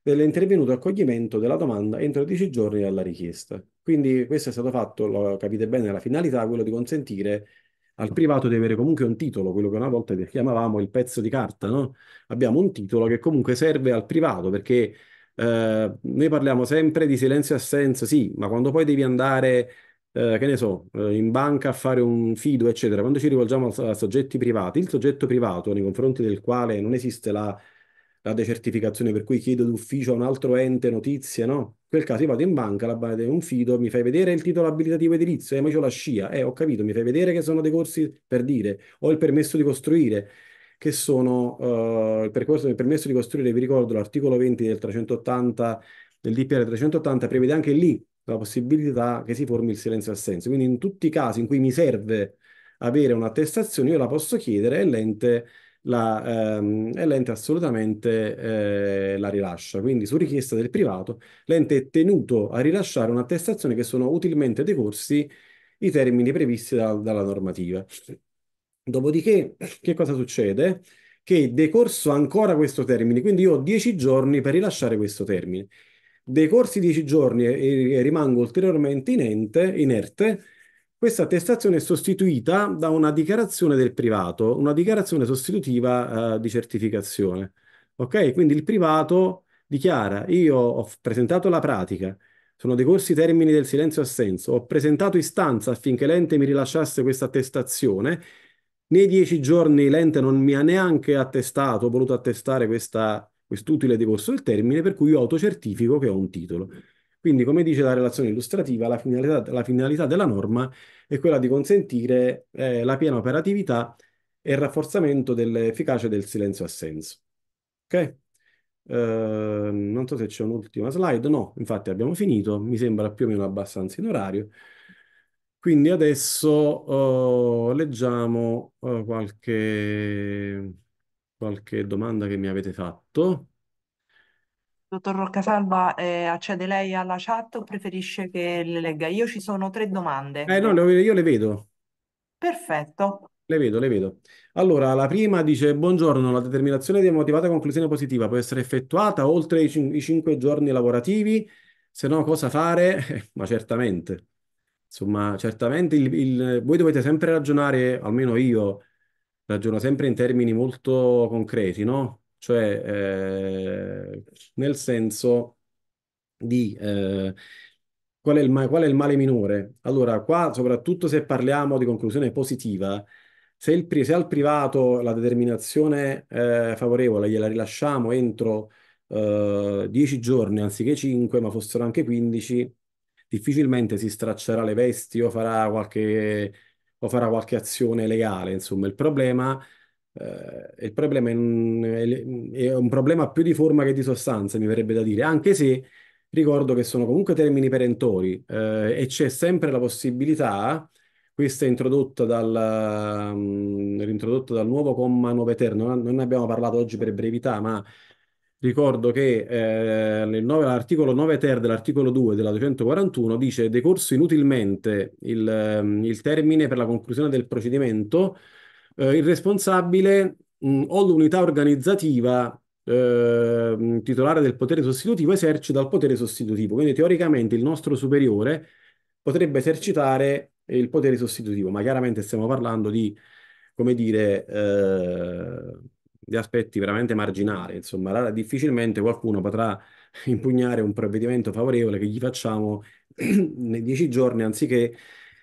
dell'intervenuto accoglimento della domanda entro 10 giorni dalla richiesta. Quindi questo è stato fatto, lo capite bene, la finalità è quella di consentire al privato di avere comunque un titolo, quello che una volta chiamavamo il pezzo di carta, no? Abbiamo un titolo che comunque serve al privato perché eh, noi parliamo sempre di silenzio assenso, sì, ma quando poi devi andare, eh, che ne so, eh, in banca a fare un fido, eccetera, quando ci rivolgiamo a, a soggetti privati, il soggetto privato nei confronti del quale non esiste la la decertificazione, per cui chiedo d'ufficio a un altro ente notizie, no? In quel caso io vado in banca, la banca un fido, mi fai vedere il titolo abilitativo edilizio, eh, ma c'ho la scia, eh, ho capito, mi fai vedere che sono dei corsi per dire, ho il permesso di costruire, che sono eh, il percorso del permesso di costruire, vi ricordo l'articolo 20 del 380 del DPR 380 prevede anche lì la possibilità che si formi il silenzio assenso. Quindi in tutti i casi in cui mi serve avere un'attestazione, io la posso chiedere e l'ente la, ehm, e l'ente assolutamente eh, la rilascia. Quindi su richiesta del privato l'ente è tenuto a rilasciare un'attestazione che sono utilmente decorsi i termini previsti da, dalla normativa. Dopodiché, che cosa succede? Che decorso ancora questo termine, quindi io ho 10 giorni per rilasciare questo termine. Decorsi 10 giorni e, e rimango ulteriormente inente, inerte, questa attestazione è sostituita da una dichiarazione del privato, una dichiarazione sostitutiva eh, di certificazione. Ok? Quindi il privato dichiara: Io ho presentato la pratica, sono decorsi i termini del silenzio-assenso, ho presentato istanza affinché l'ente mi rilasciasse questa attestazione. Nei dieci giorni l'ente non mi ha neanche attestato, voluto attestare questa, quest'utile decorso del termine, per cui io autocertifico che ho un titolo. Quindi, come dice la relazione illustrativa, la finalità, la finalità della norma è quella di consentire eh, la piena operatività e il rafforzamento dell'efficacia del silenzio assenso. Ok? Uh, non so se c'è un'ultima slide, no, infatti abbiamo finito, mi sembra più o meno abbastanza in orario. Quindi adesso uh, leggiamo uh, qualche, qualche domanda che mi avete fatto. Dottor Roccasalva, eh, accede lei alla chat o preferisce che le legga? Io ci sono tre domande. Eh, no, io le vedo. Perfetto. Le vedo, le vedo. Allora, la prima dice: Buongiorno, la determinazione di motivata conclusione positiva può essere effettuata oltre i, i cinque giorni lavorativi? Se no, cosa fare? [LAUGHS] Ma certamente. Insomma, certamente il- il- voi dovete sempre ragionare, almeno io ragiono sempre in termini molto concreti, no? cioè eh, nel senso di eh, qual, è il, qual è il male minore. Allora, qua soprattutto se parliamo di conclusione positiva, se, il, se, al privato la determinazione eh, favorevole gliela rilasciamo entro eh, 10 giorni anziché 5, ma fossero anche 15, difficilmente si straccerà le vesti o farà qualche, o farà qualche azione legale. Insomma, il problema è eh, il problema è un, è un, problema più di forma che di sostanza, mi verrebbe da dire, anche se ricordo che sono comunque termini perentori eh, e c'è sempre la possibilità, questa è introdotta dal, um, mm, introdotta dal nuovo comma 9 ter, non, non, ne abbiamo parlato oggi per brevità, ma ricordo che eh, l'articolo 9 ter dell'articolo 2 della 241 dice decorso inutilmente il, mm, il termine per la conclusione del procedimento eh, il responsabile mh, o l'unità organizzativa eh, titolare del potere sostitutivo esercita il potere sostitutivo. Quindi teoricamente il nostro superiore potrebbe esercitare il potere sostitutivo, ma chiaramente stiamo parlando di, come dire, eh, di aspetti veramente marginali, insomma, difficilmente qualcuno potrà [LAUGHS] impugnare un provvedimento favorevole che gli facciamo [CLEARS THROAT] nei dieci giorni anziché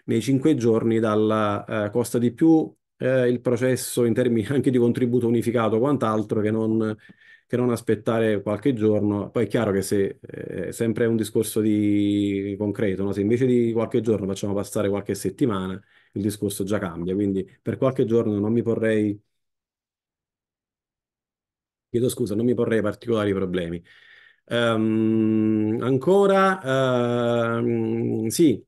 nei cinque giorni dalla eh, costa di più eh, il processo in termini [LAUGHS] anche di contributo unificato, quant'altro che non, che non aspettare qualche giorno. Poi è chiaro che se eh, sempre è un discorso di concreto, no? se invece di qualche giorno facciamo passare qualche settimana, il discorso già cambia. Quindi per qualche giorno non mi porrei, chiedo scusa, non mi porrei particolari problemi. Um, ancora, uh, sì,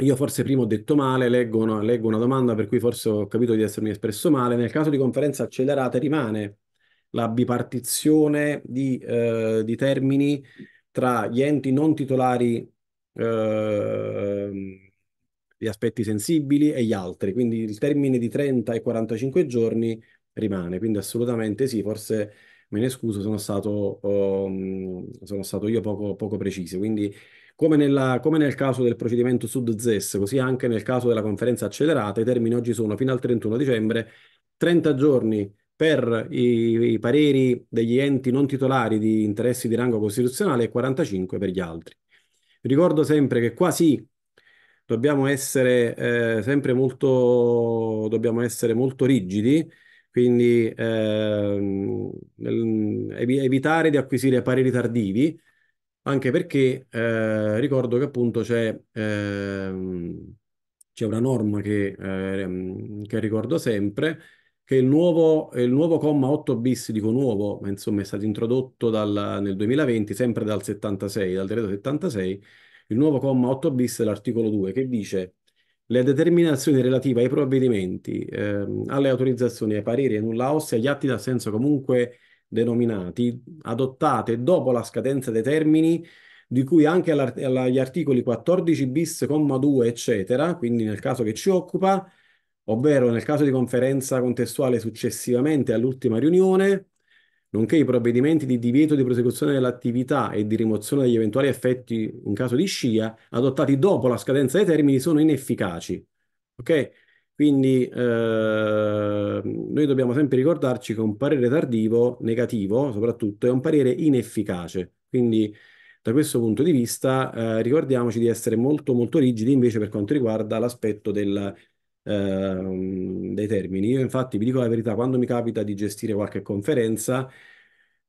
io forse prima ho detto male, leggo una, leggo una, domanda per cui forse ho capito di essermi espresso male. Nel caso di conferenze accelerate rimane la bipartizione di, eh, di termini tra gli enti non titolari eh, di aspetti sensibili e gli altri. Quindi il termine di 30 e 45 giorni rimane. Quindi assolutamente sì, forse me ne scuso, sono stato, um, sono stato io poco, poco preciso. Quindi come, nella, come nel caso del procedimento Sud-ZES, così anche nel caso della conferenza accelerata, i termini oggi sono fino al 31 dicembre 30 giorni per i, i pareri degli enti non titolari di interessi di rango costituzionale e 45 per gli altri. Ricordo sempre che qua sì, dobbiamo essere eh, sempre molto, dobbiamo essere molto rigidi, quindi eh, evitare di acquisire pareri tardivi, anche perché eh, ricordo che appunto c'è, ehm, c'è una norma che, eh, ehm, che, ricordo sempre, che il nuovo, il nuovo comma 8 bis, dico nuovo, ma insomma è stato introdotto dal, nel 2020, sempre dal 76, dal decreto 76, il nuovo comma 8 bis dell'articolo 2 che dice le determinazioni relative ai provvedimenti, ehm, alle autorizzazioni, ai pareri, ai nulla ossea, agli atti d'assenso comunque denominati, adottate dopo la scadenza dei termini di cui anche agli articoli 14 bis, comma 2, eccetera, quindi nel caso che ci occupa, ovvero nel caso di conferenza contestuale successivamente all'ultima riunione, nonché i provvedimenti di divieto di prosecuzione dell'attività e di rimozione degli eventuali effetti in caso di scia, adottati dopo la scadenza dei termini, sono inefficaci. Ok? Quindi eh, noi dobbiamo sempre ricordarci che un parere tardivo, negativo soprattutto, è un parere inefficace. Quindi da questo punto di vista eh, ricordiamoci di essere molto molto rigidi invece per quanto riguarda l'aspetto del, eh, dei termini. Io infatti vi dico la verità, quando mi capita di gestire qualche conferenza,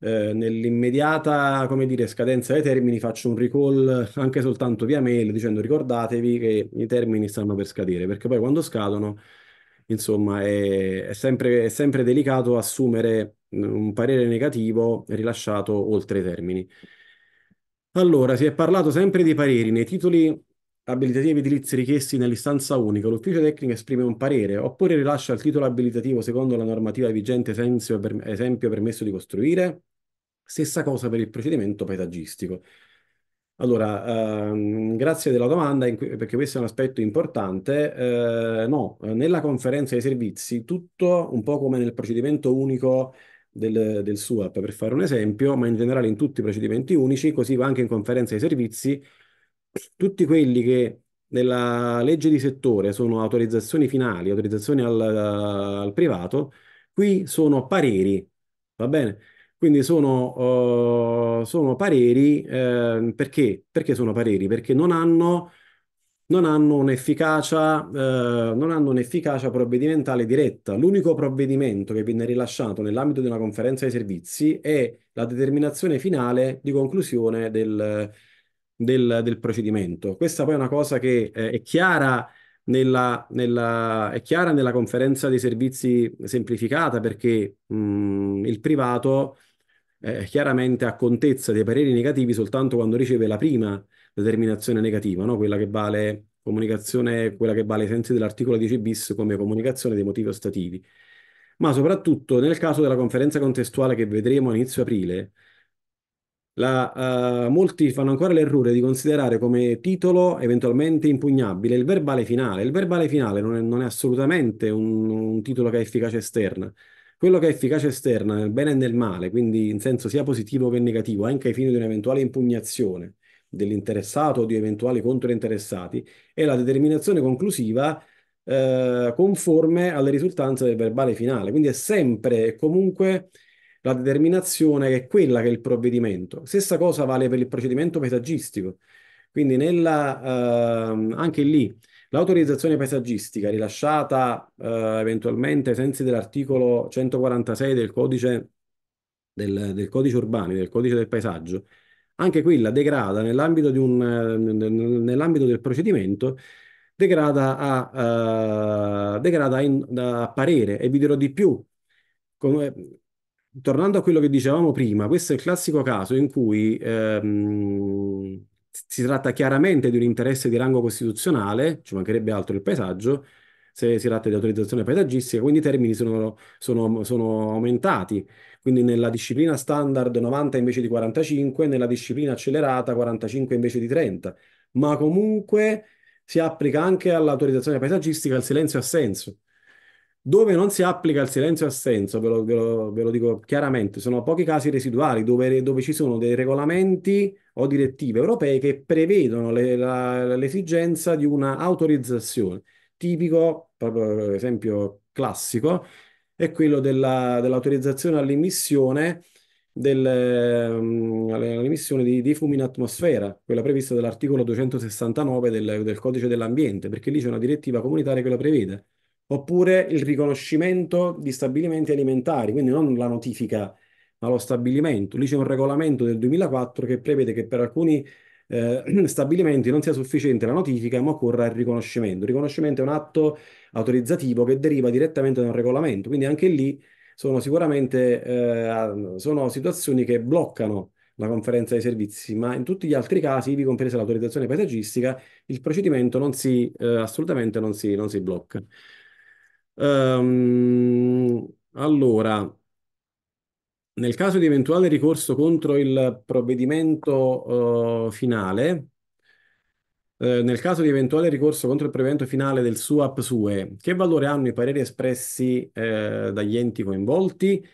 eh, nell'immediata, come dire, scadenza dei termini faccio un recall anche soltanto via mail dicendo ricordatevi che i termini stanno per scadere, perché poi quando scadono, insomma, è, è, sempre, è sempre delicato assumere eh, un parere negativo rilasciato oltre i termini. Allora, si è parlato sempre dei pareri. Nei titoli abilitativi edilizi richiesti nell'istanza unica, l'ufficio tecnico esprime un parere oppure rilascia il titolo abilitativo secondo la normativa vigente, esempio permesso di costruire, Stessa cosa per il procedimento paesaggistico. Allora, ehm, grazie della domanda, cui, perché questo è un aspetto importante. Eh, no, nella conferenza dei servizi, tutto un po' come nel procedimento unico del, del SUAP, per fare un esempio, ma in generale in tutti i procedimenti unici, così va anche in conferenza dei servizi, tutti quelli che nella legge di settore sono autorizzazioni finali, autorizzazioni al, al privato, qui sono pareri, va bene? Quindi sono, uh, sono pareri eh, perché? perché? sono pareri? Perché non hanno, non hanno un'efficacia, eh, non hanno un'efficacia provvedimentale diretta. L'unico provvedimento che viene rilasciato nell'ambito di una conferenza dei servizi è la determinazione finale di conclusione del, del, del procedimento. Questa poi è una cosa che eh, è chiara. Nella, nella, è chiara nella conferenza dei servizi semplificata perché mh, mm, il privato eh, chiaramente ha contezza dei pareri negativi soltanto quando riceve la prima determinazione negativa, no? quella che vale comunicazione, quella che vale ai sensi dell'articolo 10 bis come comunicazione dei motivi ostativi. Ma soprattutto nel caso della conferenza contestuale che vedremo a inizio aprile, la, uh, molti fanno ancora l'errore di considerare come titolo eventualmente impugnabile il verbale finale. Il verbale finale non è, non è assolutamente un, un titolo che ha efficacia esterna quello che è efficacia esterna nel bene e nel male, quindi in senso sia positivo che negativo, anche ai fini di un'eventuale impugnazione dell'interessato o di eventuali controinteressati, è la determinazione conclusiva eh, conforme alle risultanze del verbale finale. Quindi è sempre e comunque la determinazione che è quella che è il provvedimento. Stessa cosa vale per il procedimento paesaggistico. Quindi nella, eh, anche lì L'autorizzazione paesaggistica rilasciata eh, eventualmente ai sensi dell'articolo 146 del codice, del, del codice urbano, del codice del paesaggio, anche quella degrada nell'ambito, nell del procedimento, degrada a, uh, degrada in, a parere e vi dirò di più. Come, eh, tornando a quello che dicevamo prima, questo è il classico caso in cui ehm, si tratta chiaramente di un interesse di rango costituzionale, ci mancherebbe altro il paesaggio, se si tratta di autorizzazione paesaggistica, quindi i termini sono, sono, sono aumentati. Quindi nella disciplina standard 90 invece di 45, nella disciplina accelerata 45 invece di 30. Ma comunque si applica anche all'autorizzazione paesaggistica il silenzio assenso dove non si applica il silenzio assenso, ve lo, ve lo, ve lo dico chiaramente, sono pochi casi residuali dove, dove, ci sono dei regolamenti o direttive europee che prevedono le, la, l'esigenza di una autorizzazione. Tipico, proprio eh, esempio classico, è quello della, dell'autorizzazione all'emissione, del, um, di, di, fumi in atmosfera, quella prevista dall'articolo 269 del, del codice dell'ambiente, perché lì c'è una direttiva comunitaria che lo prevede oppure il riconoscimento di stabilimenti alimentari, quindi non la notifica, ma lo stabilimento. Lì c'è un regolamento del 2004 che prevede che per alcuni eh, [CLEARS THROAT] stabilimenti non sia sufficiente la notifica, ma occorra il riconoscimento. Il riconoscimento è un atto autorizzativo che deriva direttamente da un regolamento, quindi anche lì sono sicuramente eh, sono situazioni che bloccano la conferenza dei servizi, ma in tutti gli altri casi, vi compresa l'autorizzazione paesaggistica, il procedimento non si, eh, assolutamente non si, non si blocca. Um, allora, nel caso di eventuale ricorso contro il provvedimento uh, finale, eh, nel caso di eventuale ricorso contro il provvedimento finale del SUAP SUE, che valore hanno i pareri espressi eh, dagli enti coinvolti?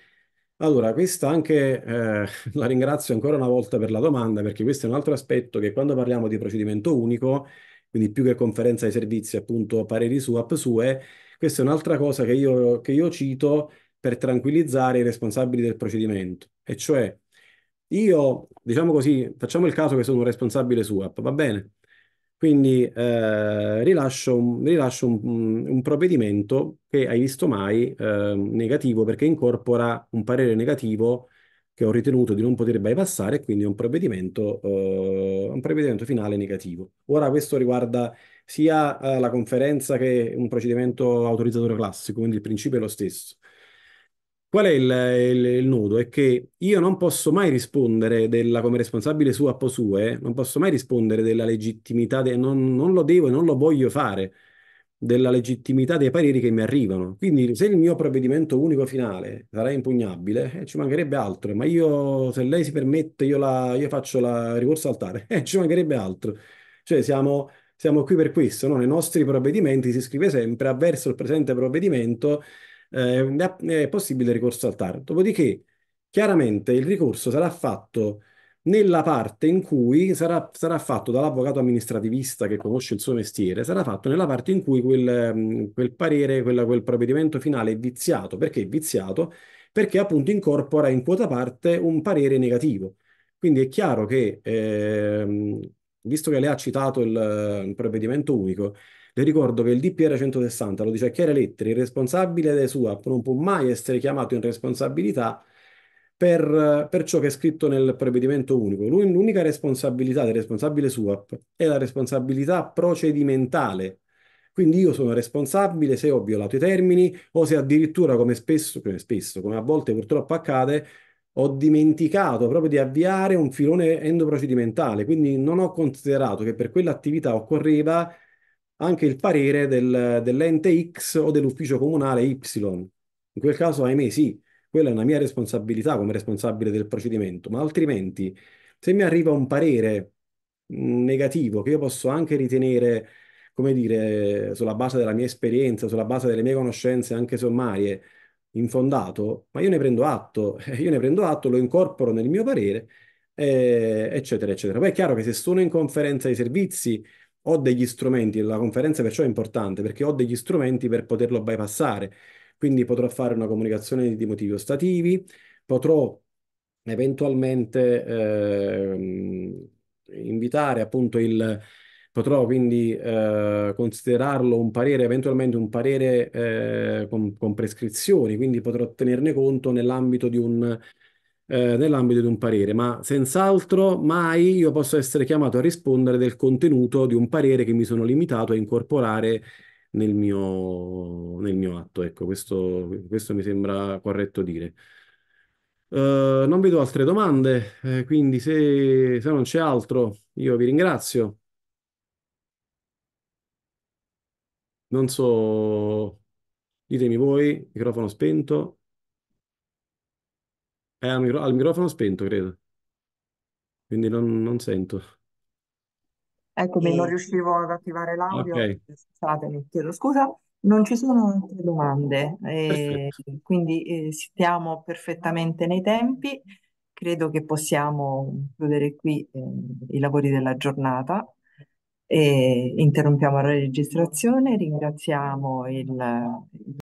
Allora, questa anche eh, [LAUGHS] la ringrazio ancora una volta per la domanda, perché questo è un altro aspetto che quando parliamo di procedimento unico, quindi più che conferenza di servizi, appunto pareri SUAP SUE, questa è un'altra cosa che io, che io cito per tranquillizzare i responsabili del procedimento, e cioè io, diciamo così, facciamo il caso che sono un responsabile SUAP, va bene? Quindi eh, rilascio, rilascio un, un, provvedimento che hai visto mai eh, negativo perché incorpora un parere negativo che ho ritenuto di non poter bypassare, quindi un eh, un provvedimento finale negativo. Ora questo riguarda sia eh, la conferenza che un procedimento autorizzatore classico, quindi il principio è lo stesso. Qual è il, il, il, nodo? È che io non posso mai rispondere della, come responsabile su a sue, non posso mai rispondere della legittimità, de, non, non, lo devo e non lo voglio fare, della legittimità dei pareri che mi arrivano. Quindi se il mio provvedimento unico finale sarà impugnabile, eh, ci mancherebbe altro, ma io, se lei si permette, io, la, io faccio la ricorso altare, [LAUGHS] eh, ci mancherebbe altro. Cioè siamo siamo qui per questo, no? nei nostri provvedimenti si scrive sempre avverso il presente provvedimento eh, è possibile ricorso al TAR. Dopodiché, chiaramente il ricorso sarà fatto nella parte in cui sarà, sarà fatto dall'avvocato amministrativista che conosce il suo mestiere, sarà fatto nella parte in cui quel, ehm, quel parere, quella, quel provvedimento finale è viziato. Perché è viziato? Perché appunto incorpora in quota parte un parere negativo. Quindi è chiaro che ehm, visto che lei ha citato il, il provvedimento unico, le ricordo che il DPR 160 lo dice a chiare lettere, il responsabile dei SUAP non può mai essere chiamato in responsabilità per, per, ciò che è scritto nel provvedimento unico. L'unica responsabilità del responsabile SUAP è la responsabilità procedimentale. Quindi io sono responsabile se ho violato i termini o se addirittura, come spesso, come spesso, come a volte purtroppo accade, ho dimenticato proprio di avviare un filone endoprocedimentale, quindi non ho considerato che per quell'attività occorreva anche il parere del, dell'ente X o dell'ufficio comunale Y. In quel caso, ahimè, sì, quella è una mia responsabilità come responsabile del procedimento, ma altrimenti se mi arriva un parere negativo che io posso anche ritenere, come dire, sulla base della mia esperienza, sulla base delle mie conoscenze anche sommarie, infondato, ma io ne prendo atto, [LAUGHS] io ne prendo atto, lo incorporo nel mio parere, eh, eccetera, eccetera. Poi è chiaro che se sono in conferenza di servizi ho degli strumenti, la conferenza perciò è importante perché ho degli strumenti per poterlo bypassare, quindi potrò fare una comunicazione di motivi ostativi, potrò eventualmente eh, invitare appunto il Potrò quindi eh, considerarlo un parere, eventualmente un parere eh, con, con, prescrizioni, quindi potrò tenerne conto nell'ambito di, eh, nell'ambito di un, parere, ma senz'altro mai io posso essere chiamato a rispondere del contenuto di un parere che mi sono limitato a incorporare nel mio, nel mio atto. Ecco, questo, questo, mi sembra corretto dire. Uh, non vedo altre domande, eh, quindi se, se non c'è altro io vi ringrazio. Non so, ditemi voi, microfono spento. È eh, al, micro... al microfono spento, credo. Quindi non, non sento. Eccomi, non eh. riuscivo ad attivare l'audio, scusatemi, chiedo scusa. Non ci sono altre domande, eh, perfetto. quindi eh, stiamo perfettamente nei tempi. Credo che possiamo chiudere qui eh, i lavori della giornata e interrompiamo la registrazione, ringraziamo il, il